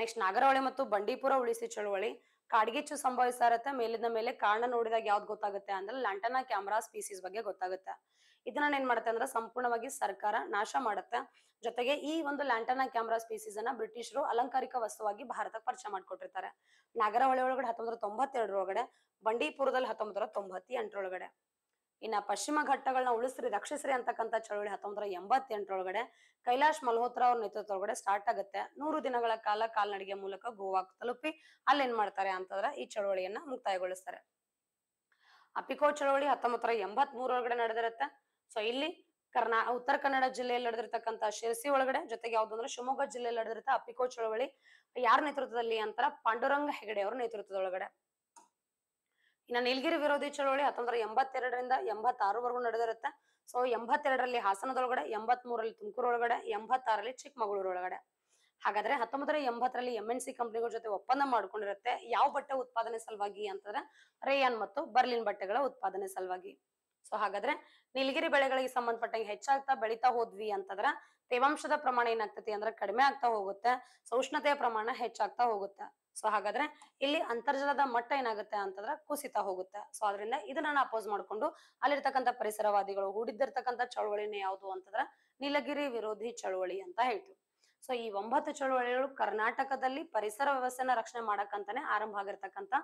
Speaker 1: ನೆಕ್ಸ್ಟ್ ನಾಗರಹೊಳೆ ಮತ್ತು ಬಂಡೀಪುರ ಉಳಿಸಿ ಚಳವಳಿ ಕಾಡ್ಗಿಚ್ಚು ಸಂಭವಿಸಾರತ್ತೆ ಮೇಲಿಂದ ಮೇಲೆ ಕಾರಣ ನೋಡಿದಾಗ ಯಾವ್ದು ಗೊತ್ತಾಗುತ್ತೆ ಅಂದ್ರೆ ಲ್ಯಾಂಟನಾ ಕ್ಯಾಮರಾ ಸ್ಪೀಸೀಸ್ ಬಗ್ಗೆ ಗೊತ್ತಾಗುತ್ತೆ ಇದನ್ನ ಏನ್ ಮಾಡುತ್ತೆ ಅಂದ್ರೆ ಸಂಪೂರ್ಣವಾಗಿ ಸರ್ಕಾರ ನಾಶ ಮಾಡುತ್ತೆ ಜೊತೆಗೆ ಈ ಒಂದು ಲ್ಯಾಂಟನಾ ಕ್ಯಾಮರಾ ಸ್ಪೀಸೀಸ್ ಅನ್ನ ಬ್ರಿಟಿಷರು ಅಲಂಕಾರಿಕ ವಸ್ತುವಾಗಿ ಭಾರತಕ್ಕೆ ಪರಿಚಯ ಮಾಡ್ಕೊಟ್ಟಿರ್ತಾರೆ ನಾಗರಹೊಳೆ ಒಳಗಡೆ ಹತ್ತೊಂಬತ್ತರ ತೊಂಬತ್ತೆರಡರೊಳಗಡೆ ಬಂಡೀಪುರದಲ್ಲಿ ಹತ್ತೊಂಬತ್ತರ ಎಂಟರೊಳಗಡೆ ಇನ್ನ ಪಶ್ಚಿಮ ಘಟ್ಟಗಳನ್ನ ಉಳಿಸ್ರಿ ರಕ್ಷಿಸ್ರಿ ಅಂತಕ್ಕಂಥ ಚಳವಳಿ ಹತ್ತೊಂಬತ್ತರ ಎಂಬತ್ತೆಂಟರೊಳಗಡೆ ಕೈಲಾಶ್ ಮಲ್ಹೋತ್ರ ಅವ್ರ ನೇತೃತ್ವದೊಳಗಡೆ ಸ್ಟಾರ್ಟ್ ಆಗುತ್ತೆ ನೂರು ದಿನಗಳ ಕಾಲ ಕಾಲ್ನಡಿಗೆ ಮೂಲಕ ಗೋವಾ ತಲುಪಿ ಅಲ್ಲೇನ್ ಮಾಡ್ತಾರೆ ಅಂತಂದ್ರೆ ಈ ಚಳವಳಿಯನ್ನ ಮುಕ್ತಾಯಗೊಳಿಸ್ತಾರೆ ಅಪಿಕೋ ಚಳವಳಿ ಹತ್ತೊಂಬತ್ತರ ಎಂಬತ್ ನಡೆದಿರುತ್ತೆ ಸೊ ಇಲ್ಲಿ ಕರ್ನಾ ಉತ್ತರ ಕನ್ನಡ ಜಿಲ್ಲೆಯಲ್ಲಿ ನಡೆದಿರ್ತಕ್ಕಂಥ ಶಿರಸಿ ಒಳಗಡೆ ಜೊತೆಗೆ ಯಾವ್ದು ಅಂದ್ರೆ ಶಿವಮೊಗ್ಗ ಜಿಲ್ಲೆಯಲ್ಲಿ ನಡೆದಿರುತ್ತೆ ಅಪಿಕೋ ಚಳವಳಿ ಯಾರ ನೇತೃತ್ವದಲ್ಲಿ ಅಂತಾರ ಪಾಂಡುರಂಗ ಹೆಗಡೆ ಅವರ ನೇತೃತ್ವದೊಳಗಡೆ ಇನ್ನ ನೀಲಗಿರಿ ವಿರೋಧಿ ಚಳವಳಿ ಹತ್ತೊಂಬತ್ತರ ಎಂಬತ್ತೆರಡರಿಂದ ವರೆಗೂ ನಡೆದಿರುತ್ತೆ ಸೊ ಎಂಬತ್ತೆರಡರಲ್ಲಿ ಹಾಸನದೊಳಗಡೆ ಎಂಬತ್ ಮೂರಲ್ಲಿ ತುಮಕೂರು ಒಳಗಡೆ ಎಂಬತ್ತಾರಲ್ಲಿ ಚಿಕ್ಕಮಗಳೂರು ಒಳಗಡೆ ಹಾಗಾದ್ರೆ ಹತ್ತೊಂಬತ್ತರ ಎಂಬತ್ತರಲ್ಲಿ ಎಂ ಎನ್ ಸಿ ಕಂಪ್ನಿಗಳ ಜೊತೆ ಒಪ್ಪಂದ ಮಾಡ್ಕೊಂಡಿರುತ್ತೆ ಯಾವ ಬಟ್ಟೆ ಉತ್ಪಾದನೆ ಸಲುವಾಗಿ ಅಂತಂದ್ರೆ ರೇಯಾನ್ ಮತ್ತು ಬರ್ಲಿನ್ ಬಟ್ಟೆಗಳ ಉತ್ಪಾದನೆ ಸಲುವಾಗಿ ಸೊ ಹಾಗಾದ್ರೆ ನೀಲಗಿರಿ ಬೆಳೆಗಳಿಗೆ ಸಂಬಂಧಪಟ್ಟಂಗೆ ಹೆಚ್ಚಾಗ್ತಾ ಬೆಳಿತಾ ಹೋದ್ವಿ ಅಂತಂದ್ರ ತೇವಾಂಶದ ಪ್ರಮಾಣ ಏನಾಗ್ತತಿ ಅಂದ್ರೆ ಕಡಿಮೆ ಆಗ್ತಾ ಹೋಗುತ್ತೆ ಸೌಷ್ಣತೆಯ ಪ್ರಮಾಣ ಹೆಚ್ಚಾಗ್ತಾ ಹೋಗುತ್ತೆ ಸೊ ಹಾಗಾದ್ರೆ ಇಲ್ಲಿ ಅಂತರ್ಜಲದ ಮಟ್ಟ ಏನಾಗುತ್ತೆ ಅಂತಂದ್ರೆ ಕುಸಿತ ಹೋಗುತ್ತೆ ಸೊ ಅದರಿಂದ ಇದನ್ನ ಅಪೋಸ್ ಮಾಡಿಕೊಂಡು ಅಲ್ಲಿರ್ತಕ್ಕಂಥ ಪರಿಸರವಾದಿಗಳು ಹೂಡಿದ್ದಿರ್ತಕ್ಕಂಥ ಚಳವಳಿನೇ ಯಾವುದು ಅಂತಂದ್ರೆ ನೀಲಗಿರಿ ವಿರೋಧಿ ಚಳವಳಿ ಅಂತ ಹೇಳ್ತೀವಿ ಸೊ ಈ ಒಂಬತ್ತು ಚಳುವಳಿಗಳು ಕರ್ನಾಟಕದಲ್ಲಿ ಪರಿಸರ ವ್ಯವಸ್ಥೆನ ರಕ್ಷಣೆ ಮಾಡಕ್ಕಂತಾನೆ ಆರಂಭ ಆಗಿರ್ತಕ್ಕಂಥ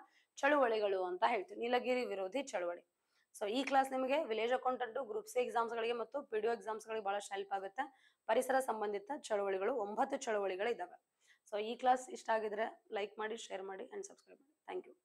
Speaker 1: ಚಳುವಳಿಗಳು ಅಂತ ಹೇಳ್ತೀವಿ ನೀಲಗಿರಿ ವಿರೋಧಿ ಚಳುವಳಿ ಸೊ ಈ ಕ್ಲಾಸ್ ನಿಮಗೆ village accountant group C exams ಗಳಿಗೆ ಮತ್ತು ಪಿ ಡಿ ಎಕ್ಸಾಮ್ಸ್ ಗಳಿಗೆ ಬಹಳಷ್ಟು ಹೆಲ್ಪ್ ಆಗುತ್ತೆ ಪರಿಸರ ಸಂಬಂಧಿತ ಚಳುವಳಿಗಳು ಒಂಬತ್ತು ಚಳುವಳಿಗಳು ಇದಾವೆ ಸೊ ಈ ಕ್ಲಾಸ್ ಇಷ್ಟ ಆಗಿದ್ರೆ ಲೈಕ್ ಮಾಡಿ ಶೇರ್ ಮಾಡಿ ಅಂಡ್ ಸಬ್ಸ್ಕ್ರೈಬ್ ಮಾಡಿ ಥ್ಯಾಂಕ್ ಯು